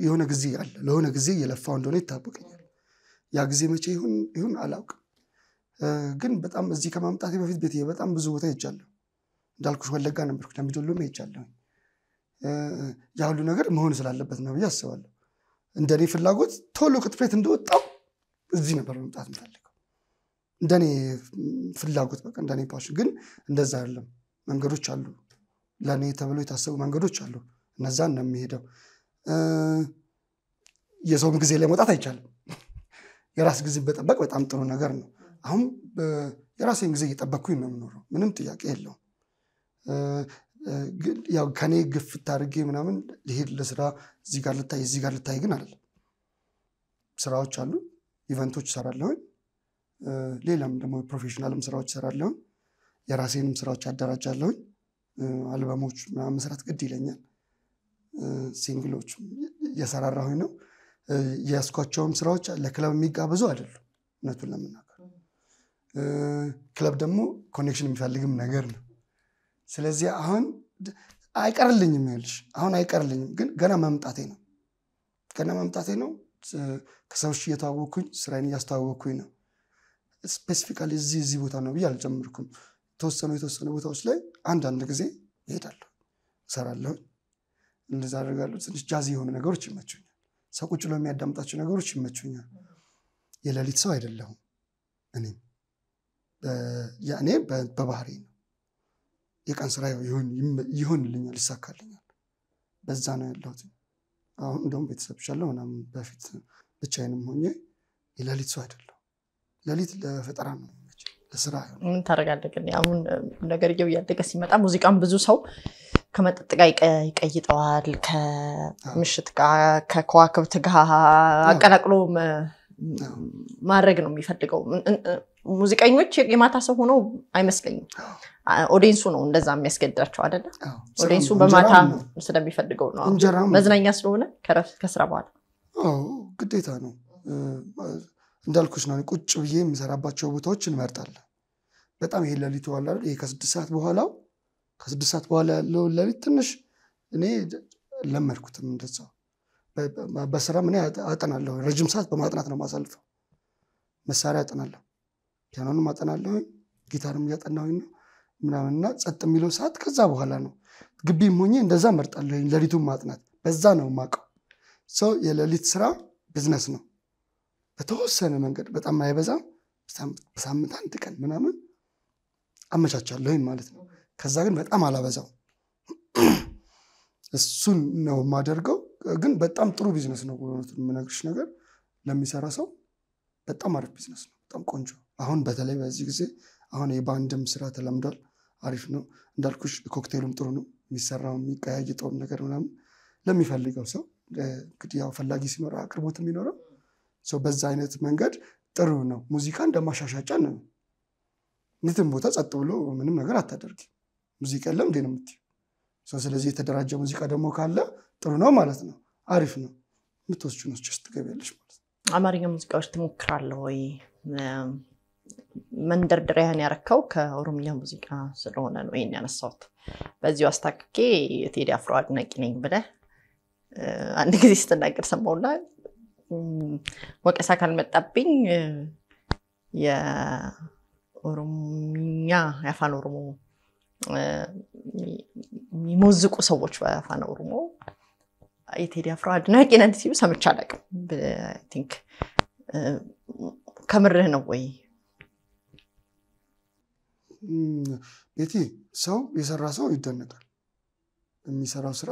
የሆነ ጊዜ አለ። ለሆነ ጊዜ የለፋው እንደሆነ ይታወቀኛል። ያ ጊዜ መቼ ይሁን አላውቅም። ግን በጣም እዚህ ከማምጣቴ በፊት ቤት በጣም ብዙ ቦታ ሄጃለሁ። እንዳልኩሽ ወለጋ ነበርኩ፣ ደምቢዶሎም ሄጃለሁ። ያ ሁሉ ነገር መሆን ስላለበት ነው ብዬ አስባለሁ። እንደኔ ፍላጎት ቶሎ ከትፍሬት እንደወጣው እዚህ ነበር መምጣት ምፈልግ እንደኔ ፍላጎት በቃ እንደኔ ፓሽን ግን እንደዛ አይደለም። መንገዶች አሉ፣ ለእኔ ተብሎ የታሰቡ መንገዶች አሉ። እነዛን ነው የሚሄደው። የሰውም ጊዜ ላይ መውጣት አይቻልም። የራስ ጊዜ በጠበቅ በጣም ጥሩ ነገር ነው። አሁን የራሴን ጊዜ እየጠበቅኩኝ ነው የምኖረው፣ ምንም ጥያቄ የለውም። ያው ከኔ ግፍት አድርጌ ምናምን ሊሄድ ለስራ እዚህ ጋር ልታይ እዚህ ጋር ልታይ ግን አለ ስራዎች አሉ፣ ኢቨንቶች እሰራለሁኝ ሌላም ደግሞ ፕሮፌሽናልም ስራዎች እሰራለሁኝ። የራሴንም ስራዎች አደራጃለሁኝ። አልበሞች መስራት ግድ ይለኛል። ሲንግሎች እየሰራራሁኝ ነው። የያዝኳቸውም ስራዎች ለክለብ የሚጋብዙ አይደሉም፣ እውነቱን ለመናገር ክለብ ደግሞ ኮኔክሽን የሚፈልግም ነገር ነው። ስለዚህ አሁን አይቀርልኝም፣ ይኸውልሽ አሁን አይቀርልኝም፣ ግን ገና መምጣቴ ነው ገና መምጣቴ ነው። ከሰዎች እየተዋወቅኩኝ ስራዬን እያስተዋወቅኩኝ ነው። ስፔሲፊካሊ እዚህ እዚህ ቦታ ነው ብዬ አልጀምርኩም። የተወሰኑ የተወሰኑ ቦታዎች ላይ አንዳንድ ጊዜ ይሄዳለሁ፣ እሰራለሁ፣ እንደዛ አደርጋለሁ። ትንሽ ጃዚ የሆኑ ነገሮች ይመቹኛል። ሰው ቁጭ ብሎ የሚያዳምጣቸው ነገሮች ይመቹኛል። የሌሊት ሰው አይደለሁም እኔም እኔ በባህሪ ነው። የቀን ስራ ይሆንልኛል፣ ይሳካልኛል። በዛ ነው ያለሁት። አሁን እንደውም ቤተሰብ ሻለሁ ምናምን በፊት ብቻይንም ሆኜ የሌሊት ሰው አይደለሁም። ሌሊት ለፈጠራ ነው ለስራ ምን ታደርጋለህ? ግን አሁን ነገርየው እያደገ ሲመጣ ሙዚቃም ብዙ ሰው ከመጠጥ ጋር ይቀይጠዋል፣ ከምሽት ጋር ከከዋክብት ጋር አቀላቅሎ ማድረግ ነው የሚፈልገው። ሙዚቀኞች የማታ ሰው ሆነው አይመስለኝም። ኦዴንሱ ነው እንደዛ የሚያስገድዳቸው አይደለ? ኦዴንሱ በማታ ስለሚፈልገው ነው መዝናኛ ስለሆነ ከስራ በኋላ ግዴታ ነው እንዳልኩሽ ነው ቁጭ ብዬ የምሰራባቸው ቦታዎች እንመርጣለን። በጣም ይሄ ለሊቱ አለ ይሄ ከስድስት ሰዓት በኋላው ከስድስት ሰዓት በኋላ ያለው ለሊት ትንሽ እኔ ለመድኩትም እንደዛ በስራ ምን አጠናለሁ። ረጅም ሰዓት በማጥናት ነው ማሳልፈው። መሳሪያ አጠናለሁ፣ ፒያኖንም አጠናለሁ፣ ጊታርም እያጠናሁኝ ነው ምናምንና ጸጥ የሚለው ሰዓት ከዛ በኋላ ነው። ግቢም ሆኜ እንደዛ መርጣለሁ፣ ለሊቱን ማጥናት። በዛ ነው ማቀው ሰው የሌሊት ስራ ቢዝነስ ነው። በተወሰነ መንገድ በጣም አይበዛም በሳምንት አንድ ቀን ምናምን አመቻቻለሁኝ ማለት ነው። ከዛ ግን በጣም አላበዛው [clears throat] እሱን ነው የማደርገው። ግን በጣም ጥሩ ቢዝነስ ነው የምነግርሽ ነገር ለሚሰራ ሰው በጣም አሪፍ ቢዝነስ ነው። በጣም ቆንጆ። አሁን በተለይ በዚህ ጊዜ አሁን የባንድም ስራ ተለምዷል። አሪፍ ነው እንዳልኩሽ፣ ኮክቴሉም ጥሩ ነው የሚሰራው የሚቀያየጠውም ነገር ምናምን ለሚፈልገው ሰው እንግዲህ ያው ፈላጊ ሲኖረው አቅርቦትም ይኖረው። ሰው በዛ አይነት መንገድ ጥሩ ነው። ሙዚቃ እንደ ማሻሻጫ ነው። የትም ቦታ ጸጥ ብሎ ምንም ነገር አታደርግ። ሙዚቃ የለም እንዴ ነው የምትይው። ስለዚህ የተደራጀ ሙዚቃ ደግሞ ካለ ጥሩ ነው ማለት ነው። አሪፍ ነው። የምትወስጂውን ውስጥ ትገቢያለሽ ማለት ነው። አማርኛ ሙዚቃዎች ትሞክራለህ ወይ? መንደርደሪያን ያረከው ከኦሮምኛ ሙዚቃ ስለሆነ ነው ይህን ያነሳሁት። በዚሁ አስታክኬ የቴዲ አፍሮ አድናቂ ነኝ ብለህ አንድ ጊዜ ስትናገር ሰማሁና ወቀሳ ካልመጣብኝ የኦሮምኛ የአፋን ኦሮሞ የሚሞዝቁ ሰዎች በአፋን ኦሮሞ የቴዲ አፍሮ አድናቂ ነን ሲሉ ሰምቼ አላውቅም። ከምርህ ነው ወይ? ቤቲ ሰው የሰራ ሰው ይደነቃል። የሚሰራው ስራ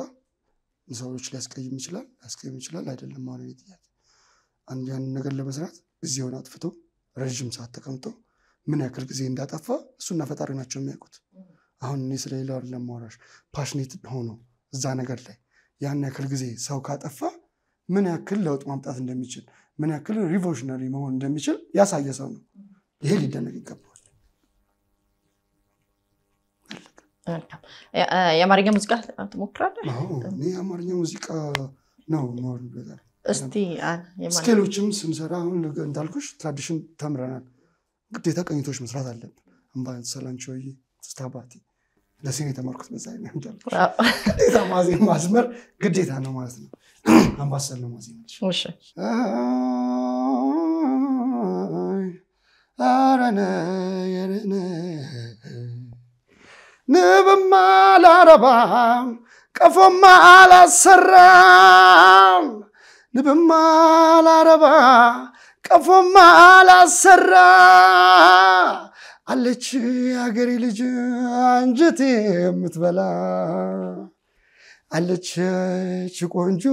ሰዎች ሊያስቀይም ይችላል፣ ሊያስቀይም ይችላል። አይደለም ማለት ጥያቄ አንድ ያንን ነገር ለመስራት ጊዜውን አጥፍቶ ረዥም ሰዓት ተቀምጦ ምን ያክል ጊዜ እንዳጠፋ እሱና ፈጣሪ ናቸው የሚያውቁት። አሁን እኔ ስለሌላው አይደለም ማውራሽ። ፓሽኔት ሆኖ እዛ ነገር ላይ ያን ያክል ጊዜ ሰው ካጠፋ ምን ያክል ለውጥ ማምጣት እንደሚችል ምን ያክል ሪቮሉሽነሪ መሆን እንደሚችል ያሳየ ሰው ነው። ይሄ ሊደነቅ ይገባል። የአማርኛ ሙዚቃ ትሞክራለህ? የአማርኛ ሙዚቃ ነው። እስቲ ስኬሎችም ስንሰራ አሁን እንዳልኩሽ ትራዲሽን ተምረናል። ግዴታ ቀኝቶች መስራት አለብን። አምባን ሰላንቾይ ስታባቲ ለሴ የተማርኩት በዛ ግዴታ ማዜ ማዝመር ግዴታ ነው ማለት ነው። [clears throat] አምባሰል ነው ማዜም ንብማ አላረባም ቀፎማ አላሰራም ንብማ ላረባ ቀፎማ ላሰራ አለች አገሬ ልጅ አንጀቴ የምትበላ አለች ቆንጆ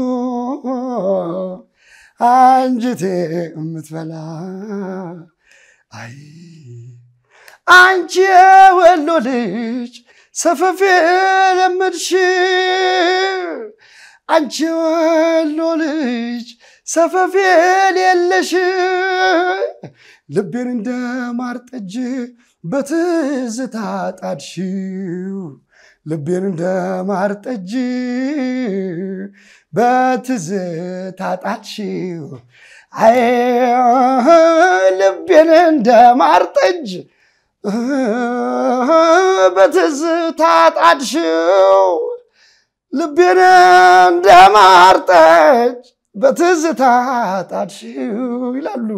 አንጀቴ የምትበላ አይ አንቺ ወሎ ልጅ ሰፈፌ ለመድሽ አንቺ ወሎ ልጅ ሰፈፌን የለሽ ልቤን እንደ ማር ጠጅ በትዝታ ጣድሽው ልቤን እንደ ማር ጠጅ በትዝታ ጣድሽው አይ ልቤን እንደ ማር ጠጅ በትዝታ ጣድሽው ልቤን እንደማር ጠጅ በትዝታ ጣድሽው ይላሉ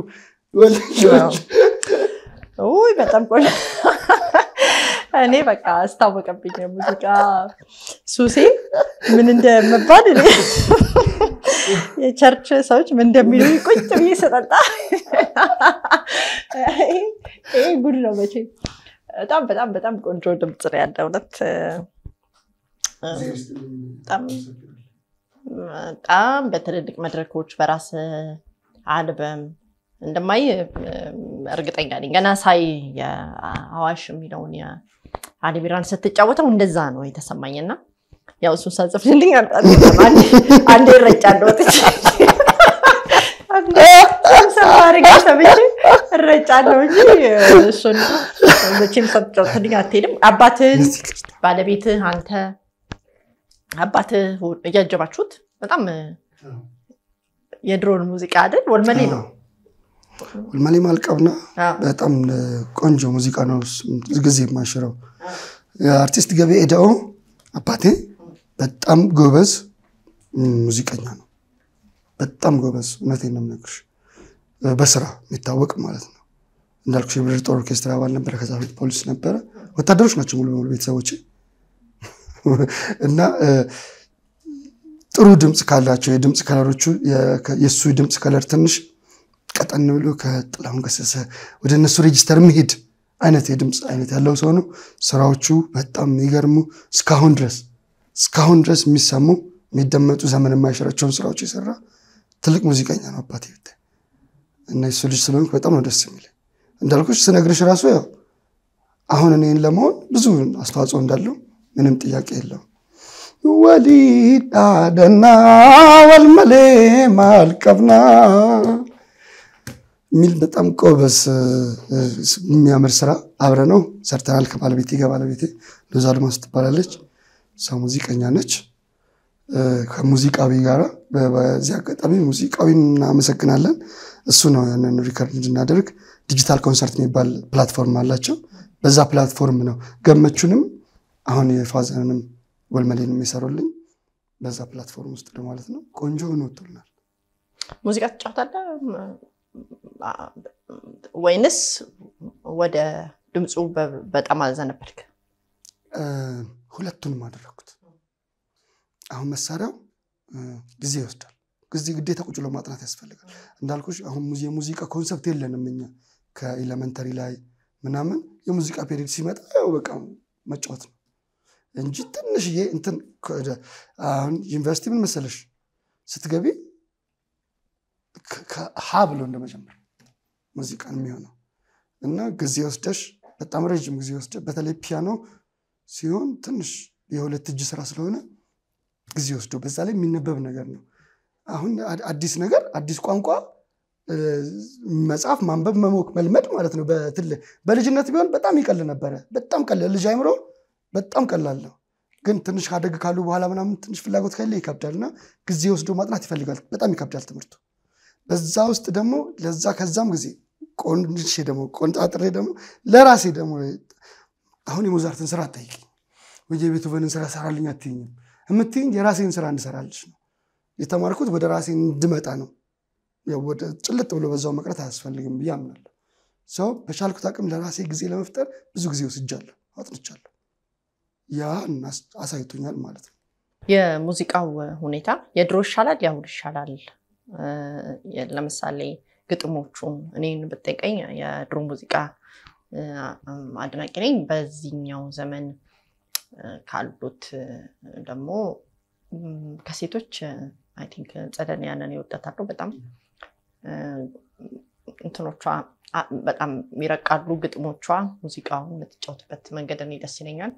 ውይ በጣም ቆ እኔ በቃ አስታወቀብኝ ሙዚቃ ሱሴ ምን እንደመባል እኔ የቸርች ሰዎች ምን እንደሚሉ ቁጭ ብዬ ስጠጣ ይሄ ጉድ ነው መቼ በጣም በጣም በጣም ቆንጆ ድምፅ ነው ያለ እውነት በጣም በትልልቅ መድረኮች በራስ አልበም እንደማይ እርግጠኛ ነኝ። ገና ሳይ አዋሽ የሚለውን የአሊ ስትጫወተው እንደዛ ነው የተሰማኝ እና ያው እሱን ሳጽፍልኝ አንዴ እረጫለሁ ወጥቼ እረጫለሁ እንጂ እሱን መቼም ሰጥጫወትልኝ አትሄድም። አባትህ ባለቤትህ አንተ አባት እያጀባችሁት በጣም የድሮን ሙዚቃ አይደል? ወልመሌ ነው። ወልመሌ ማልቀብና በጣም ቆንጆ ሙዚቃ ነው። ጊዜ የማሽረው አርቲስት ገቢ ኤዳኦ አባቴ በጣም ጎበዝ ሙዚቀኛ ነው። በጣም ጎበዝ፣ እውነቴን ነው የምነግርሽ። በስራ የሚታወቅ ማለት ነው። እንዳልኩሽ የብርር ጦር ኦርኬስትራ አባል ነበረ። ከዛ በፊት ፖሊስ ነበረ። ወታደሮች ናቸው ሙሉ በሙሉ ቤተሰቦች። እና ጥሩ ድምፅ ካላቸው የድምፅ ከለሮቹ የእሱ ድምፅ ከለር ትንሽ ቀጠን ብሎ ከጥላሁን ገሰሰ ወደ እነሱ ሬጅስተር መሄድ አይነት የድምፅ አይነት ያለው ሰው ነው። ስራዎቹ በጣም የሚገርሙ እስካሁን ድረስ እስካሁን ድረስ የሚሰሙ የሚደመጡ ዘመን የማይሽራቸውን ስራዎች የሰራ ትልቅ ሙዚቀኛ ነው አባቴ ብታይ እና የሱ ልጅ ስለሆንኩ በጣም ነው ደስ የሚለኝ። እንዳልኩሽ ስነግርሽ ራሱ ያው አሁን እኔን ለመሆን ብዙ አስተዋጽኦ እንዳለው ምንም ጥያቄ የለው። ወሊድ ደና ወልመሌ ማልቀብና የሚል በጣም ቆበስ የሚያምር ስራ አብረ ነው ሰርተናል ከባለቤት ጋር። ባለቤቴ ሎዛ አድማስ ትባላለች። እሷ ሙዚቀኛ ነች። ከሙዚቃዊ ጋር በዚህ አጋጣሚ ሙዚቃዊ እናመሰግናለን። እሱ ነው ያንን ሪከርድ እንድናደርግ ዲጂታል ኮንሰርት የሚባል ፕላትፎርም አላቸው። በዛ ፕላትፎርም ነው ገመቹንም አሁን የፋዘንንም ወልመሌን የሚሰሩልኝ በዛ ፕላትፎርም ውስጥ ማለት ነው። ቆንጆ ሆኖ ወጥቶልናል። ሙዚቃ ትጫወታለ ወይንስ ወደ ድምፁ በጣም አልዘነበልክ? ሁለቱንም አደረግኩት። አሁን መሳሪያው ጊዜ ይወስዳል። ጊዜ ግዴታ ቁጭ ብሎ ማጥናት ያስፈልጋል። እንዳልኩሽ አሁን የሙዚቃ ኮንሰፕት የለንም እኛ ከኤሌመንተሪ ላይ ምናምን የሙዚቃ ፔሪድ ሲመጣ ያው በቃ መጫወት ነው። እንጂ ትንሽዬ እንትን አሁን ዩኒቨርሲቲ ምን መሰለሽ ስትገቢ ሀ ብሎ እንደመጀመር ሙዚቃ የሚሆነው እና ጊዜ ወስደሽ በጣም ረጅም ጊዜ ወስደሽ በተለይ ፒያኖ ሲሆን ትንሽ የሁለት እጅ ስራ ስለሆነ ጊዜ ወስዶ በዛ ላይ የሚነበብ ነገር ነው። አሁን አዲስ ነገር አዲስ ቋንቋ መጽሐፍ ማንበብ መሞክ መልመድ ማለት ነው። በትል በልጅነት ቢሆን በጣም ይቀል ነበረ። በጣም ቀል ልጅ አይምሮ በጣም ቀላል ነው። ግን ትንሽ አደግ ካሉ በኋላ ምናምን ትንሽ ፍላጎት ከሌለ ይከብዳል እና ጊዜ ወስዶ ማጥናት ይፈልጋል። በጣም ይከብዳል ትምህርቱ። በዛ ውስጥ ደግሞ ለዛ ከዛም ጊዜ ቆንሽ ደግሞ ቆንጣጥሬ ደግሞ ለራሴ ደግሞ አሁን የሞዛርትን ስራ አትጠይቂኝ ወይ የቤትሆቨንን ስራ ሰራልኝ አትይኝም። የምትይኝ የራሴን ስራ እንሰራልሽ ነው። የተማርኩት ወደ ራሴ እንድመጣ ነው። ወደ ጭልጥ ብሎ በዛው መቅረት አያስፈልግም ብዬ አምናለሁ። ሰው በቻልኩት አቅም ለራሴ ጊዜ ለመፍጠር ብዙ ጊዜ ወስጃለሁ፣ አጥንቻለሁ። ያን አሳይቶኛል ማለት ነው። የሙዚቃው ሁኔታ የድሮ ይሻላል የአሁን ይሻላል? ለምሳሌ ግጥሞቹን እኔን ብጠይቀኝ የድሮ ሙዚቃ አድናቂ ነኝ። በዚህኛው ዘመን ካሉት ደግሞ ከሴቶች አይ ቲንክ ጸደንያ ነን በጣም እንትኖቿ በጣም ይረቃሉ። ግጥሞቿ፣ ሙዚቃውን የምትጫወትበት መንገድ እኔ ደስ ይለኛል።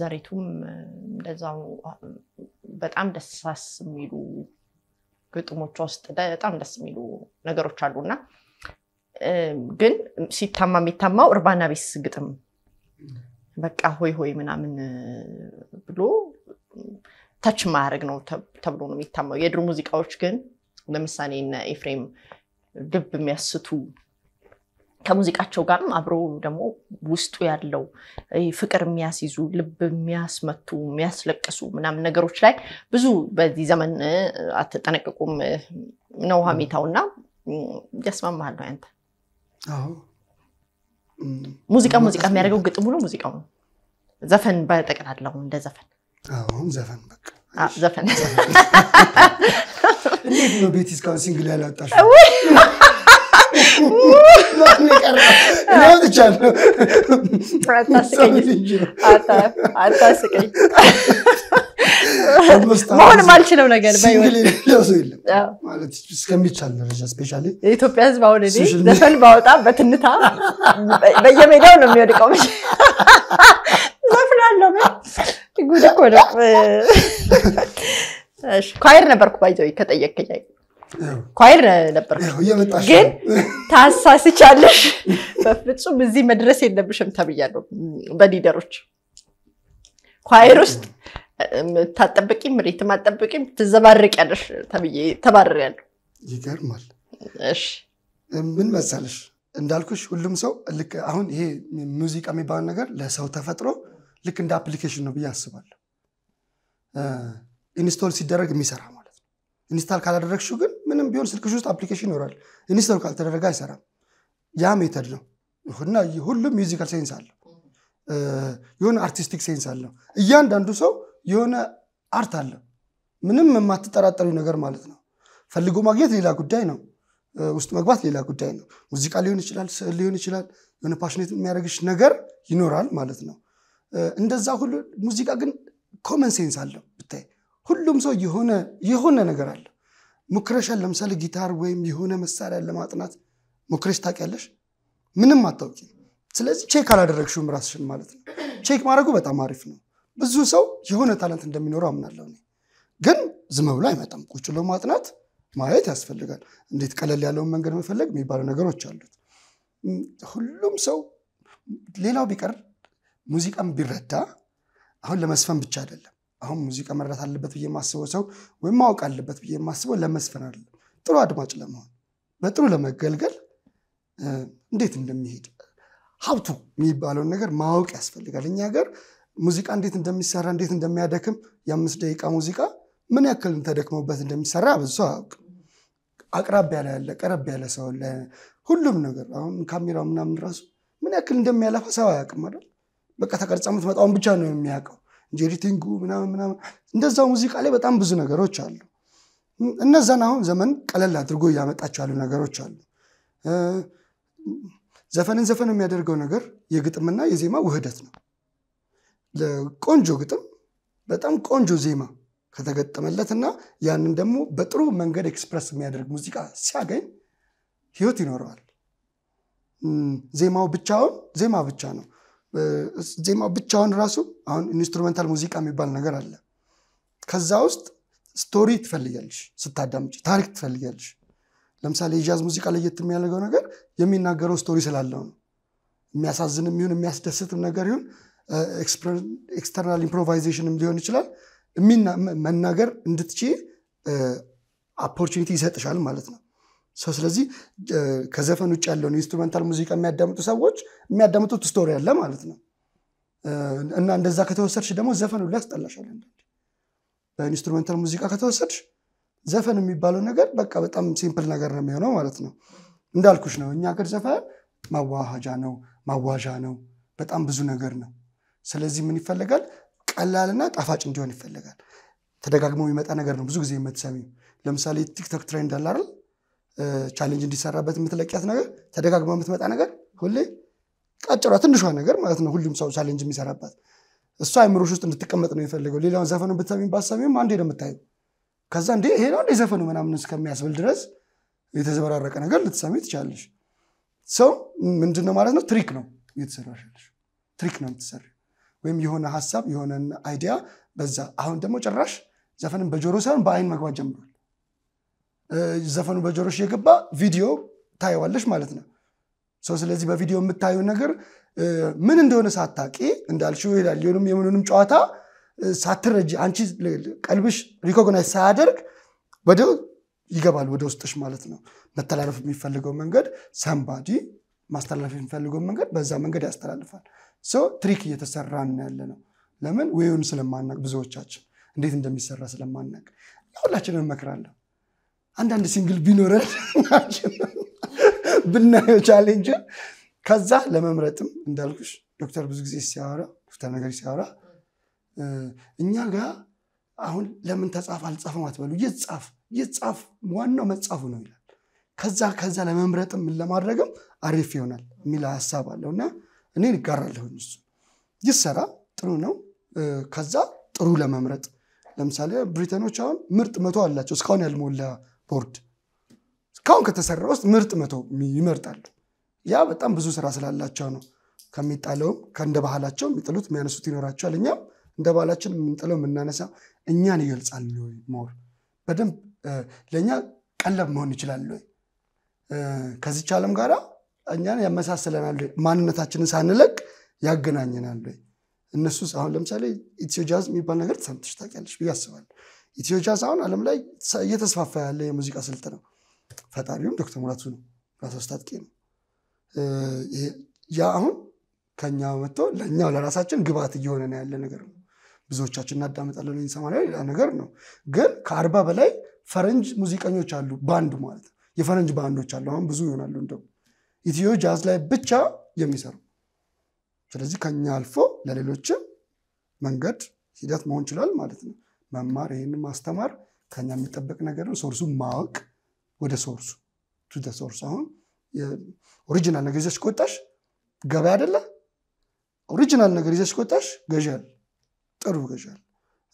ዘሬቱም እንደዛው በጣም ደሳስ የሚሉ ግጥሞቿ ውስጥ በጣም ደስ የሚሉ ነገሮች አሉና ግን ሲታማ የሚታማው እርባና ቤስ ግጥም በቃ ሆይ ሆይ ምናምን ብሎ ታች ማያደረግ ነው ተብሎ ነው የሚታማው። የድሮ ሙዚቃዎች ግን ለምሳሌ ኤፍሬም ልብ የሚያስቱ ከሙዚቃቸው ጋርም አብሮ ደግሞ ውስጡ ያለው ፍቅር የሚያስይዙ ልብ የሚያስመቱ የሚያስለቅሱ ምናምን ነገሮች ላይ ብዙ በዚህ ዘመን አትጠነቅቁም ነው ሀሜታው እና ያስማማል ነው ያንተ ሙዚቃ ሙዚቃ የሚያደርገው ግጥሙ ነው ሙዚቃው ነው ዘፈን በጠቅላላው እንደ ዘፈን ዘፈን ዘፈን [laughs] እንዴት ነው ቤቲ እስካሁን ሲንግል ያላጣሽ? ይቀራልቻለሁ አታስቀኝ። መሆንም አልችለው ነገር እስከሚቻል ደረጃ ስፔሻሊ የኢትዮጵያ ሕዝብ አሁን እኔ ዘፈን ባወጣ በትንታ በየሜዳው ነው የሚወድቀው። ዘፍናለሁ ጉድ እኮ ነው። ኳየር ነበርኩ ባይዘ ከጠየቀኛ ኳይር ነበርኩ ግን [laughs] ታሳስቻለሽ፣ በፍጹም እዚህ መድረስ የለብሽም ተብያለሁ በሊደሮች ኳየር ውስጥ ታጠብቂም ሬት አጠብቂም ትዘባርቂያለሽ ተብዬ ተባርሬያለሁ። ይገርማል። ምን መሰለሽ እንዳልኩሽ ሁሉም ሰው ልክ አሁን ይሄ ሙዚቃ የሚባለው ነገር ለሰው ተፈጥሮ ልክ እንደ አፕሊኬሽን ነው ብዬ አስባለሁ። ኢንስቶል ሲደረግ የሚሰራ ማለት ነው። ኢንስታል ካላደረግሽው ግን ምንም ቢሆን ስልክሽ ውስጥ አፕሊኬሽን ይኖራል። ኢንስቶል ካልተደረገ አይሰራም። ያ ሜተድ ነው እና ሁሉም ሚውዚካል ሴንስ አለው፣ የሆነ አርቲስቲክ ሴንስ አለው። እያንዳንዱ ሰው የሆነ አርት አለው። ምንም የማትጠራጠሪ ነገር ማለት ነው። ፈልጎ ማግኘት ሌላ ጉዳይ ነው። ውስጥ መግባት ሌላ ጉዳይ ነው። ሙዚቃ ሊሆን ይችላል፣ ስዕል ሊሆን ይችላል። የሆነ ፓሽኔት የሚያደርግሽ ነገር ይኖራል ማለት ነው። እንደዛ ሁሉ ሙዚቃ ግን ኮመን ሴንስ አለው ብታይ ሁሉም ሰው የሆነ የሆነ ነገር አለ። ሙክረሻን ለምሳሌ ጊታር ወይም የሆነ መሳሪያ ለማጥናት ሙክረሽ ታውቂያለሽ? ምንም አታውቂ። ስለዚህ ቼክ አላደረግሽውም ራስሽን ማለት ነው። ቼክ ማድረጉ በጣም አሪፍ ነው። ብዙ ሰው የሆነ ታላንት እንደሚኖረው አምናለሁ። ግን ዝም ብሎ አይመጣም። ቁጭ ብሎ ማጥናት ማየት ያስፈልጋል። እንዴት ቀለል ያለውን መንገድ መፈለግ የሚባሉ ነገሮች አሉት። ሁሉም ሰው ሌላው ቢቀር ሙዚቃም ቢረዳ አሁን ለመስፈን ብቻ አይደለም አሁን ሙዚቃ መረዳት አለበት ብዬ የማስበው ሰው ወይም ማወቅ አለበት ብዬ የማስበው ለመስፈን አይደለም፣ ጥሩ አድማጭ ለመሆን በጥሩ ለመገልገል እንዴት እንደሚሄድ ሀብቱ የሚባለውን ነገር ማወቅ ያስፈልጋል። እኛ ሀገር ሙዚቃ እንዴት እንደሚሰራ እንዴት እንደሚያደክም የአምስት ደቂቃ ሙዚቃ ምን ያክል ተደክመውበት እንደሚሰራ ብዙ አያውቅ። አቅራቢ ያለ ያለ ቀረብ ያለ ሰው ሁሉም ነገር አሁን ካሜራው ምናምን ራሱ ምን ያክል እንደሚያለፋ ሰው አያውቅም አይደል? በቃ ተቀርጻ የምትመጣውን ብቻ ነው የሚያውቀው። ጄሪቲንጉ ምናምን ምናምን እንደዛው ሙዚቃ ላይ በጣም ብዙ ነገሮች አሉ። እነዛን አሁን ዘመን ቀለል አድርጎ እያመጣቸው ያሉ ነገሮች አሉ። ዘፈንን ዘፈን የሚያደርገው ነገር የግጥምና የዜማ ውህደት ነው። ቆንጆ ግጥም በጣም ቆንጆ ዜማ ከተገጠመለትና ያንን ደግሞ በጥሩ መንገድ ኤክስፕረስ የሚያደርግ ሙዚቃ ሲያገኝ ህይወት ይኖረዋል። ዜማው ብቻውን ዜማ ብቻ ነው። ዜማው ብቻውን ራሱ አሁን ኢንስትሩሜንታል ሙዚቃ የሚባል ነገር አለ። ከዛ ውስጥ ስቶሪ ትፈልጋለሽ፣ ስታዳምጭ ታሪክ ትፈልጋለሽ። ለምሳሌ የጃዝ ሙዚቃ ለየት የሚያደርገው ነገር የሚናገረው ስቶሪ ስላለው ነው። የሚያሳዝንም ይሁን የሚያስደስትም ነገር ይሁን ኤክስተርናል ኢምፕሮቫይዜሽንም ሊሆን ይችላል። መናገር እንድትች ኦፖርቹኒቲ ይሰጥሻል ማለት ነው። ስለዚህ ከዘፈን ውጭ ያለውን ኢንስትሩመንታል ሙዚቃ የሚያዳምጡ ሰዎች የሚያዳምጡት ስቶሪ አለ ማለት ነው እና እንደዛ ከተወሰድሽ ደግሞ ዘፈን ሁሉ ያስጠላሻል። በኢንስትሩሜንታል ሙዚቃ ከተወሰድሽ ዘፈን የሚባለው ነገር በቃ በጣም ሲምፕል ነገር ነው የሚሆነው ማለት ነው። እንዳልኩሽ ነው እኛ ሀገር ዘፈን ማዋሃጃ ነው፣ ማዋዣ ነው፣ በጣም ብዙ ነገር ነው። ስለዚህ ምን ይፈለጋል? ቀላልና ጣፋጭ እንዲሆን ይፈለጋል። ተደጋግሞ የሚመጣ ነገር ነው ብዙ ጊዜ የምትሰሚው። ለምሳሌ ቲክቶክ ትሬንድ አለ አይደል? ቻሌንጅ እንዲሰራበት የምትለቂያት ነገር ተደጋግማ የምትመጣ ነገር ሁሌ ቀጭሯ ትንሿ ነገር ማለት ነው። ሁሉም ሰው ቻሌንጅ የሚሰራባት እሷ አይምሮች ውስጥ እንድትቀመጥ ነው የፈለገው። ሌላውን ዘፈኑ ብትሰሚም ባሰሚም አንዴ ነው የምታየው። ከዛ እንዴ ይሄ ነው እንዴ ዘፈኑ ምናምን እስከሚያስብል ድረስ የተዘበራረቀ ነገር ልትሰሚ ትችላለሽ። ሰው ምንድን ነው ማለት ነው ትሪክ ነው እየተሰራሻለሽ፣ ትሪክ ነው የምትሰሪ ወይም የሆነ ሀሳብ የሆነ አይዲያ በዛ። አሁን ደግሞ ጭራሽ ዘፈንን በጆሮ ሳይሆን በአይን መግባት ጀምሯል። ዘፈኑ በጆሮሽ የገባ ቪዲዮ ታየዋለሽ ማለት ነው። ሰው ስለዚህ በቪዲዮ የምታዩ ነገር ምን እንደሆነ ሳታቂ እንዳልሽው ይሄዳል። ሊሆንም የምንንም ጨዋታ ሳትረጅ አንቺ ቀልብሽ ሪኮግናይዝ ሳያደርግ ወደ ይገባል ወደ ውስጥሽ ማለት ነው። መተላለፍ የሚፈልገው መንገድ ሰምባዲ ማስተላለፍ የሚፈልገው መንገድ በዛ መንገድ ያስተላልፋል። ትሪክ እየተሰራን ያለ ነው። ለምን ወይን ስለማናቅ ብዙዎቻችን እንዴት እንደሚሰራ ስለማናቅ ሁላችንን እመክራለሁ። አንዳንድ ሲንግል ቢኖረን ብናየው ቻሌንጅ ከዛ ለመምረጥም እንዳልኩሽ ዶክተር ብዙ ጊዜ ሲያወራ ዶክተር ነገር ሲያወራ እኛ ጋር አሁን ለምን ተጻፍ አልጻፈም አትበሉ ይጻፍ ይጻፍ ዋናው መጻፉ ነው ይላል ከዛ ከዛ ለመምረጥም ለማድረግም አሪፍ ይሆናል የሚል ሀሳብ አለው እና እኔ ይጋራለሁ እሱ ይሰራ ጥሩ ነው ከዛ ጥሩ ለመምረጥ ለምሳሌ ብሪተኖች አሁን ምርጥ መቶ አላቸው እስካሁን ያልሞላ ቦርድ እስካሁን ከተሰራ ውስጥ ምርጥ መቶ ይመርጣሉ። ያ በጣም ብዙ ስራ ስላላቸው ነው። ከሚጣለውም ከእንደ ባህላቸው የሚጥሉት የሚያነሱት ይኖራቸዋል። እኛም እንደ ባህላችን የምንጥለው የምናነሳ እኛን ይገልጻል ወይ ሞር በደንብ ለእኛ ቀለብ መሆን ይችላሉ ወይ ከዚች ዓለም ጋር እኛን ያመሳስለናል ወይ ማንነታችንን ሳንለቅ ያገናኘናሉ ወይ አሁን ለምሳሌ ኢትዮ ጃዝ የሚባል ነገር ተሰምተሽ ታውቂያለሽ ብዬ አስባለሁ። ኢትዮ ጃዝ አሁን ዓለም ላይ እየተስፋፋ ያለ የሙዚቃ ስልት ነው። ፈጣሪውም ዶክተር ሙላቱ ነው፣ ራሱ ነው። ያ አሁን ከኛ መጥቶ ለእኛው ለራሳችን ግብዓት እየሆነ ነው ያለ ነገር ነው። ብዙዎቻችን እናዳመጣለን እንሰማለን፣ ሌላ ነገር ነው። ግን ከአርባ በላይ ፈረንጅ ሙዚቀኞች አሉ፣ ባንድ ማለት ነው። የፈረንጅ ባንዶች አሉ፣ አሁን ብዙ ይሆናሉ። እንደው ኢትዮ ጃዝ ላይ ብቻ የሚሰሩ ስለዚህ ከኛ አልፎ ለሌሎችም መንገድ ሂደት መሆን ይችላል ማለት ነው። መማር ይህን ማስተማር ከኛ የሚጠበቅ ነገር ነው። ሶርሱን ማወቅ ወደ ሶርሱ ቱ አሁን ኦሪጂናል ነገር ይዘሽ ከወጣሽ ገበያ አይደለ? ኦሪጂናል ነገር ይዘሽ ከወጣሽ ገዣል ጥሩ ገዣል።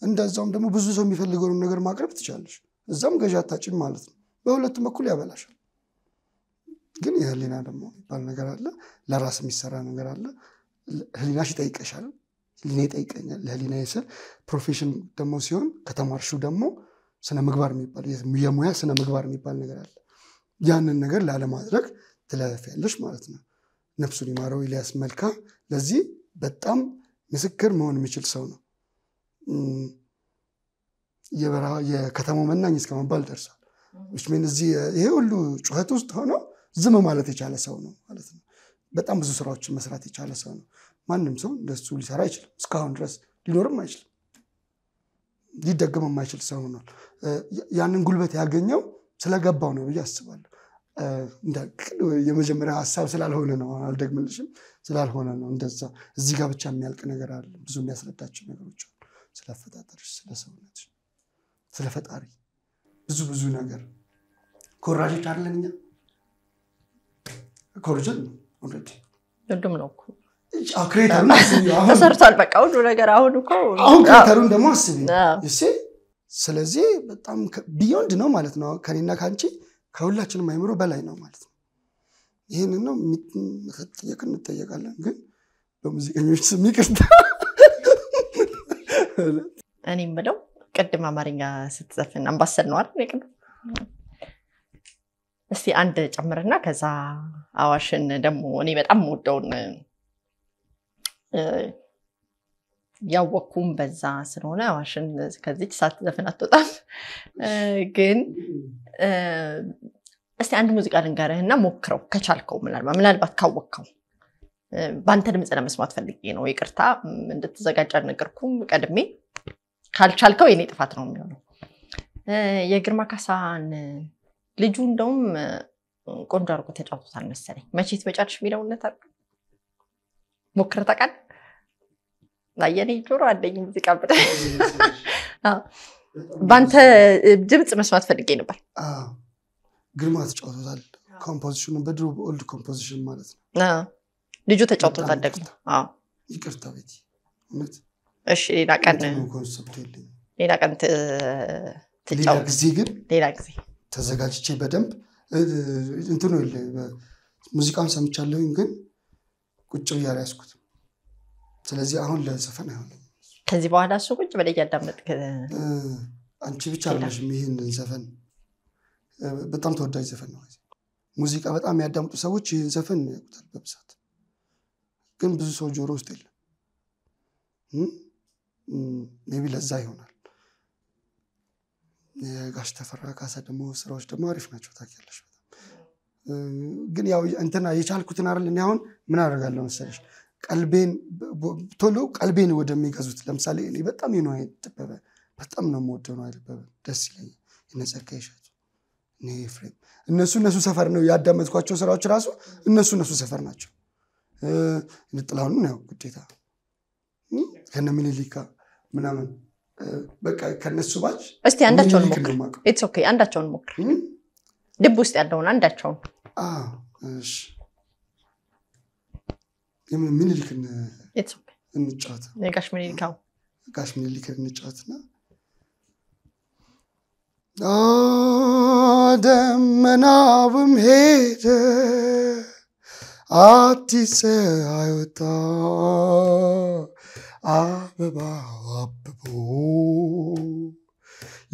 እንደዛውም ደግሞ ብዙ ሰው የሚፈልገውን ነገር ማቅረብ ትችላለሽ። እዛም ገዣ አታጭም ማለት ነው። በሁለቱም በኩል ያበላሻል። ግን የህሊና ደግሞ የሚባል ነገር አለ፣ ለራስ የሚሰራ ነገር አለ። ህሊናሽ ይጠይቀሻል። ህሊና ይጠይቀኛል። ለህሊና ስል ፕሮፌሽን ደግሞ ሲሆን ከተማርሹ ደግሞ ስነ ምግባር የሚባል የሙያ ስነ ምግባር የሚባል ነገር አለ። ያንን ነገር ላለማድረግ ትለፊያለሽ ማለት ነው። ነፍሱን ይማረው ኢልያስ መልካ ለዚህ በጣም ምስክር መሆን የሚችል ሰው ነው። የከተማው መናኝ እስከመባል ደርሷል። ምን እዚህ ይሄ ሁሉ ጩኸት ውስጥ ሆኖ ዝም ማለት የቻለ ሰው ነው ማለት ነው። በጣም ብዙ ስራዎችን መስራት የቻለ ሰው ነው። ማንም ሰው እንደሱ ሊሰራ አይችልም። እስካሁን ድረስ ሊኖርም አይችልም። ሊደገም የማይችል ሰው ሆኗል። ያንን ጉልበት ያገኘው ስለገባው ነው ብዬ አስባለሁ። የመጀመሪያ ሀሳብ ስላልሆነ ነው፣ አልደግምልሽም ስላልሆነ ነው እንደዛ። እዚህ ጋር ብቻ የሚያልቅ ነገር አለ። ብዙ የሚያስረዳቸው ነገሮች አሉ። ስለ አፈጣጠርሽ፣ ብዙ ብዙ ነገር ከወራጆች አይደለን እኛ ከወርጀል ነው ኦልሬዲ ክሬተሩን አስቢ። ተሰርቷል። በቃ ሁሉ ነገር አሁን እኮ አሁን ክሬተሩን ደግሞ አስቢ። እሺ፣ ስለዚህ በጣም ቢዮንድ ነው ማለት ነው። ከኔና ከአንቺ ከሁላችንም አይምሮ በላይ ነው ማለት ነው። ይህን ነው መጠየቅ እንጠየቃለን። ግን በሙዚቀኞች ስም ይቅርታ። እኔ የምለው ቅድም አማርኛ ስትዘፍን አምባሰል ነው አይደል? እስቲ አንድ ጨምርና ከዛ አዋሽን ደግሞ እኔ በጣም ወደውን ያወቅኩም በዛ ስለሆነ አዋሽን ከዚች ሳትዘፍን አትወጣም። ግን እስቲ አንድ ሙዚቃ ልንገርህና ሞክረው ከቻልከው፣ ምናልባት ምናልባት ካወቅከው በአንተ ድምፅ ለመስማት ፈልጌ ነው። ይቅርታ እንድትዘጋጅ አልነገርኩም ቀድሜ። ካልቻልከው የኔ ጥፋት ነው የሚሆነው። የግርማ ካሳን ልጁ እንደውም ቆንጆ አድርጎ ተጫውቶታል መሰለኝ። መቼት ትመጫለሽ የሚለውነት ነታርቅ ሞክረ ታውቃል? የኔ ጆሮ አንደኝ ሙዚቃ በጣም በአንተ ድምፅ መስማት ፈልጌ ነበር። ግርማ ተጫውቶታል። ኮምፖዚሽኑ በድሮ በኦልድ ኮምፖዚሽን ማለት ነው ልጁ ተጫውቶታል። ደግሞ ይቅርታ ቤት እሺ። ሌላ ቀን ሌላ ቀን ሌላ ጊዜ ግን ሌላ ጊዜ ተዘጋጅቼ በደንብ እንትኑ ሙዚቃውን ሰምቻለሁኝ ግን ቁጭ ብዬ ያስኩት ስለዚህ አሁን ለዘፈን አይሆንም። ከዚህ በኋላ እሱ ቁጭ ብለህ እያዳመጥክ አንቺ ብቻ አልመሽም። ይህን ዘፈን በጣም ተወዳጅ ዘፈን ነው። ሙዚቃ በጣም ያዳምጡ ሰዎች ይህን ዘፈን ያውቁታል በብዛት፣ ግን ብዙ ሰው ጆሮ ውስጥ የለም። ቢ ለዛ ይሆናል። ጋሽ ተፈራ ካሳ ደግሞ ስራዎች ደግሞ አሪፍ ናቸው ታውቂያለሽ። ግን ያው እንትና የቻልኩትን አይደል እኔ አሁን ምን አደርጋለሁ መሰለሽ ቀልቤን ቶሎ ቀልቤን ወደሚገዙት ለምሳሌ እኔ በጣም ይኖ ደበበ በጣም ነው የምወደው ነው ደበበ ደስ ይለኛል። የነጸጋ ይሸቱ ፍሬም እነሱ እነሱ ሰፈር ነው ያዳመጥኳቸው ስራዎች ራሱ እነሱ እነሱ ሰፈር ናቸው። ጥላሁን ያው ግዴታ ከነ ሚኒሊካ ምናምን በቃ ከነሱ ባች። እስቲ አንዳቸውን ሞክር፣ አንዳቸውን ሞክር፣ ድብ ውስጥ ያለውን አንዳቸውን። እሺ ምኒልክን እንጫወት ጋሽ ምኒልክ ጋሽ ምኒልክን ደመናብም ሄደ አዲስ አይወጣ አበባ አብቦ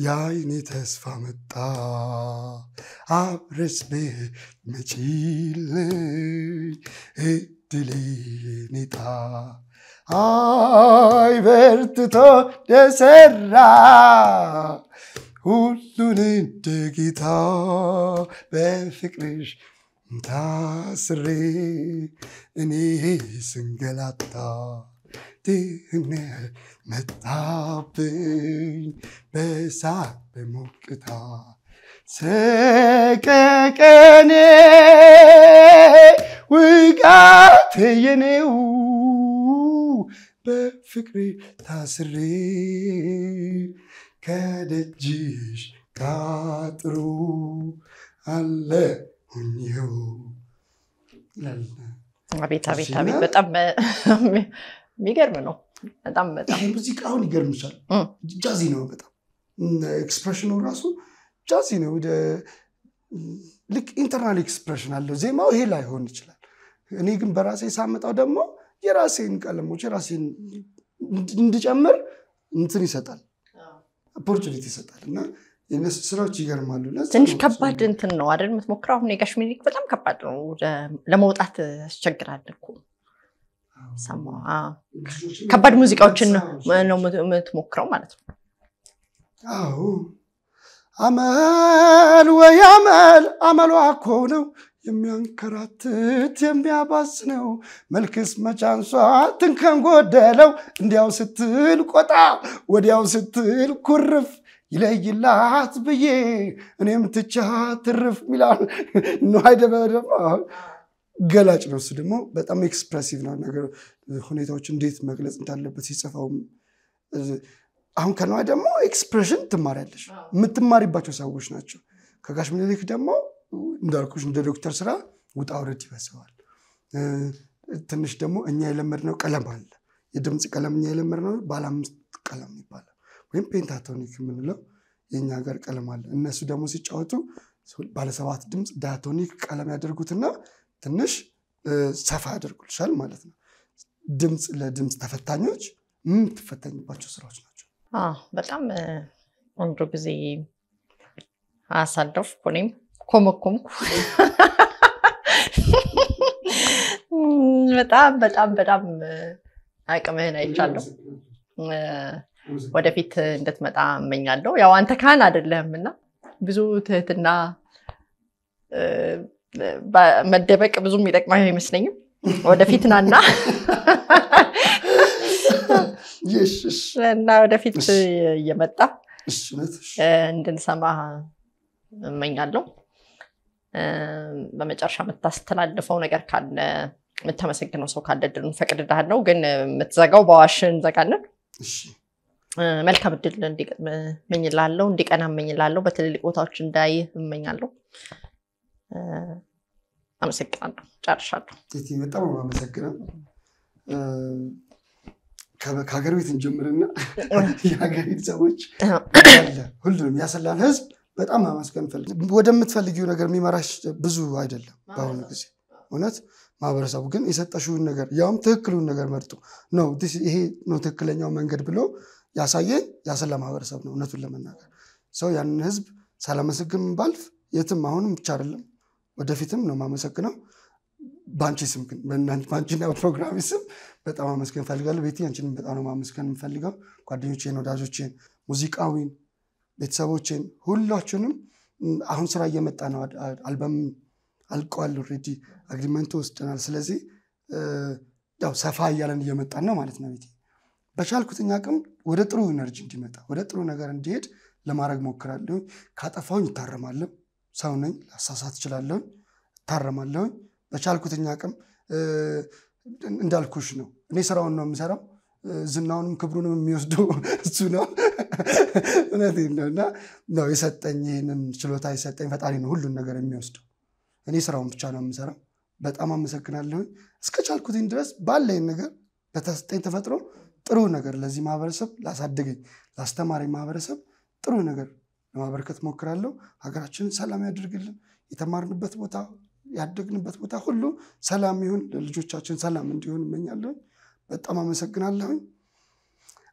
የአይኔ ተስፋ መጣ አብረስ ቤት መጪልኝ ድልን ዕጣ አይ በርትቶ ደሰራ ሁሉን እንደ በፍቅርሽ ታስሬ እኔ ስንገላታ ድህነት መጣብኝ በሳቅ በሞቅታ ሰቀቀኔ ውጋትየኔው በፍቅሬ ታስሬ ከደጅሽ ቃጥሮ አለ ሁኝው አቤት አቤት አቤት በጣም የሚገርም ነው። በጣም በጣም አሁን ይገርምሻል። ጃዚ ነው በጣም ኤክስፕሬሽኑ ራሱ ጃዚ ነው። ልክ ኢንተርናል ኤክስፕሬሽን አለው ዜማው ይሄ ላይሆን ይችላል። እኔ ግን በራሴ ሳመጣው ደግሞ የራሴን ቀለሞች የራሴን እንድጨምር እንትን ይሰጣል፣ ኦፖርቹኒቲ ይሰጣል እና የነሱ ስራዎች ይገርማሉ። ትንሽ ከባድ እንትን ነው አይደል የምትሞክረው? አሁን የጋሽ በጣም ከባድ ነው፣ ለመውጣት ያስቸግራል እኮ ከባድ ሙዚቃዎችን ነው የምትሞክረው ማለት ነው። አዎ አመል ወይ አመል አመሏ እኮ ነው የሚያንከራትት የሚያባስ ነው። መልክስ መቻንሷ ትንከን ጎደለው። እንዲያው ስትል ቆጣ ወዲያው ስትል ኩርፍ ይለይላት ብዬ እኔም ትቻ ትርፍ ሚላል ነው አይደበደም ገላጭ ነው። እሱ ደግሞ በጣም ኤክስፕሬሲቭ ነው ነገር ሁኔታዎች እንዴት መግለጽ እንዳለበት ሲጽፈውም አሁን ከነዋ ደግሞ ኤክስፕሬሽን ትማሪያለሽ። የምትማሪባቸው ሰዎች ናቸው። ከጋሽ ምኒልክ ደግሞ እንዳልኩሽ እንደ ዶክተር ስራ ውጣ ውረድ ይበስባል። ትንሽ ደግሞ እኛ የለመድነው ቀለም አለ። የድምፅ ቀለም እኛ የለመድነው ባለ አምስት ቀለም ይባላል፣ ወይም ፔንታቶኒክ የምንለው የእኛ ሀገር ቀለም አለ። እነሱ ደግሞ ሲጫወቱ ባለሰባት ድምፅ ዳያቶኒክ ቀለም ያደርጉትና ትንሽ ሰፋ ያደርጉልሻል ማለት ነው። ድምፅ ለድምፅ ተፈታኞች የምትፈተኝባቸው ስራዎች ናቸው። በጣም ቆንጆ ጊዜ አሳለፍኩ። እኔም ኮመኮምኩ። በጣም በጣም በጣም አቅምህን አይቻለሁ። ወደፊት እንድትመጣ እመኛለሁ። ያው አንተ ካህን አይደለህም እና ብዙ ትህትና መደበቅ ብዙም ይጠቅማ አይመስለኝም። ወደፊት ናና እና ወደፊት እየመጣ እንድንሰማ እመኛለሁ። በመጨረሻ የምታስተላልፈው ነገር ካለ የምታመሰግነው ሰው ካለ እድሉን ፈቅድልሃለሁ፣ ግን የምትዘጋው በዋሽ እንዘጋለን። መልካም እድል እመኝልሃለሁ፣ እንዲቀና እመኝልሃለሁ፣ በትልልቅ ቦታዎች እንዳይ እመኛለሁ። አመሰግናለሁ። ጨርሻለሁ። በጣም አመሰግናለሁ። ከሀገር ቤት እንጀምርና የሀገሬት ሰዎች አለ ሁሉንም ያሰላን ህዝብ በጣም ማመስገን ፈል ወደምትፈልጊው ነገር የሚመራሽ ብዙ አይደለም በአሁኑ ጊዜ እውነት ማህበረሰቡ ግን የሰጠሽውን ነገር ያውም ትክክሉን ነገር መርጦ ነው ይሄ ነው ትክክለኛው መንገድ ብሎ ያሳየኝ ያሰላ ማህበረሰብ ነው። እውነቱን ለመናገር ሰው ያንን ህዝብ ሳላመሰግን ባልፍ የትም አሁንም ብቻ አይደለም ወደፊትም ነው ማመሰግነው። በአንቺ ስም በአንቺና በፕሮግራሚ ስም በጣም አመስገን ፈልጋለሁ። ቤቲ አንቺንም በጣም ነው ማመስገን የምፈልገው። ጓደኞቼን፣ ወዳጆቼን፣ ሙዚቃዊን፣ ቤተሰቦቼን ሁላችሁንም። አሁን ስራ እየመጣ ነው። አልበም አልቀዋል። ኦልሬዲ አግሪመንቱ ወስደናል። ስለዚህ ያው ሰፋ እያለን እየመጣን ነው ማለት ነው። ቤቲ በቻልኩትኝ አቅም ወደ ጥሩ ኢነርጂ እንዲመጣ ወደ ጥሩ ነገር እንዲሄድ ለማድረግ ሞክራለሁ። ካጠፋሁኝ ይታረማለሁ ሰው ነኝ፣ ላሳሳት እችላለሁ፣ እታረማለሁኝ በቻልኩትኛ አቅም እንዳልኩሽ ነው። እኔ ስራውን ነው የምሰራው። ዝናውንም ክብሩንም የሚወስዱ እሱ ነው። እውነት ነው። እና ነው የሰጠኝ ይህንን ችሎታ የሰጠኝ ፈጣሪ ነው ሁሉን ነገር የሚወስደው። እኔ ስራውን ብቻ ነው የምሰራው። በጣም አመሰግናለሁኝ። እስከ ቻልኩትኝ ድረስ ባለኝ ነገር በተሰጠኝ ተፈጥሮ ጥሩ ነገር ለዚህ ማህበረሰብ ላሳደገኝ ላስተማረኝ ማህበረሰብ ጥሩ ነገር ለማበረከት ሞክራለሁ። ሀገራችንን ሰላም ያደርግልን። የተማርንበት ቦታ ያደግንበት ቦታ ሁሉ ሰላም ይሁን፣ ለልጆቻችን ሰላም እንዲሆን እመኛለሁ። በጣም አመሰግናለሁኝ።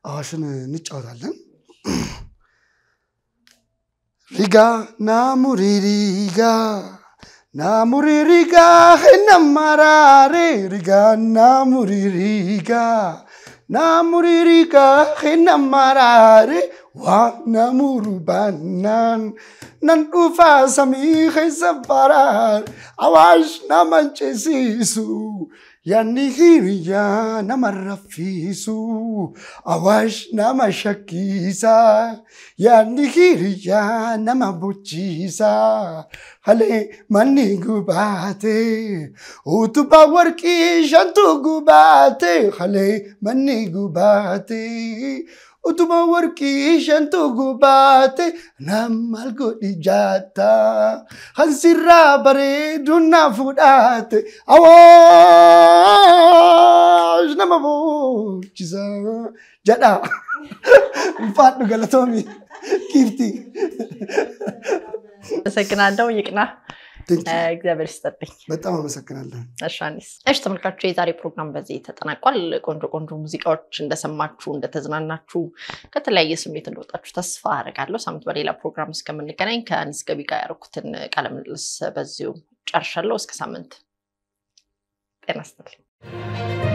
አዋሽን እንጫወታለን። ሪጋ ናሙሪ ሪጋ ናሙሪ ሪጋ ሄነማራሬ ሪጋ ናሙሪ ሪጋ ናሙሪ ሪጋ ዋ ናሙሩ ባናን నన్ను సమీహిసపరార్ అవాష్ నమంచేసీసు ఎన్నిహిరియా నమర్రఫీసు అవాష్ నమ షకీసా ఎన్నిహిరియా నమ బుచ్చీసా హలే మన్ని గుబాతే ఊతు పవర్కి షంతు గుబాతే హలే మన్ని గుబాతే utumawarkiishantu gubaate nammal godhijaata hansirraa bareeduun na fudhaate awaash nama boochisa jedha ulfaadhu [laughs] galatoomi kiiftii አመሰግናለሁ። ይቅና እግዚአብሔር ሲሰጠኝ በጣም አመሰግናለሁ። እሻኒስ ተመልካቾች የዛሬ ፕሮግራም በዚህ ተጠናቋል። ቆንጆ ቆንጆ ሙዚቃዎች እንደሰማችሁ፣ እንደተዝናናችሁ፣ ከተለያየ ስሜት እንደወጣችሁ ተስፋ አደርጋለሁ። ሳምንት በሌላ ፕሮግራም እስከምንገናኝ ከአኒስ ገቢ ጋር ያደረኩትን ቃለ ምልልስ በዚሁ ጨርሻለሁ። እስከ ሳምንት ጤና ይስጥልኝ።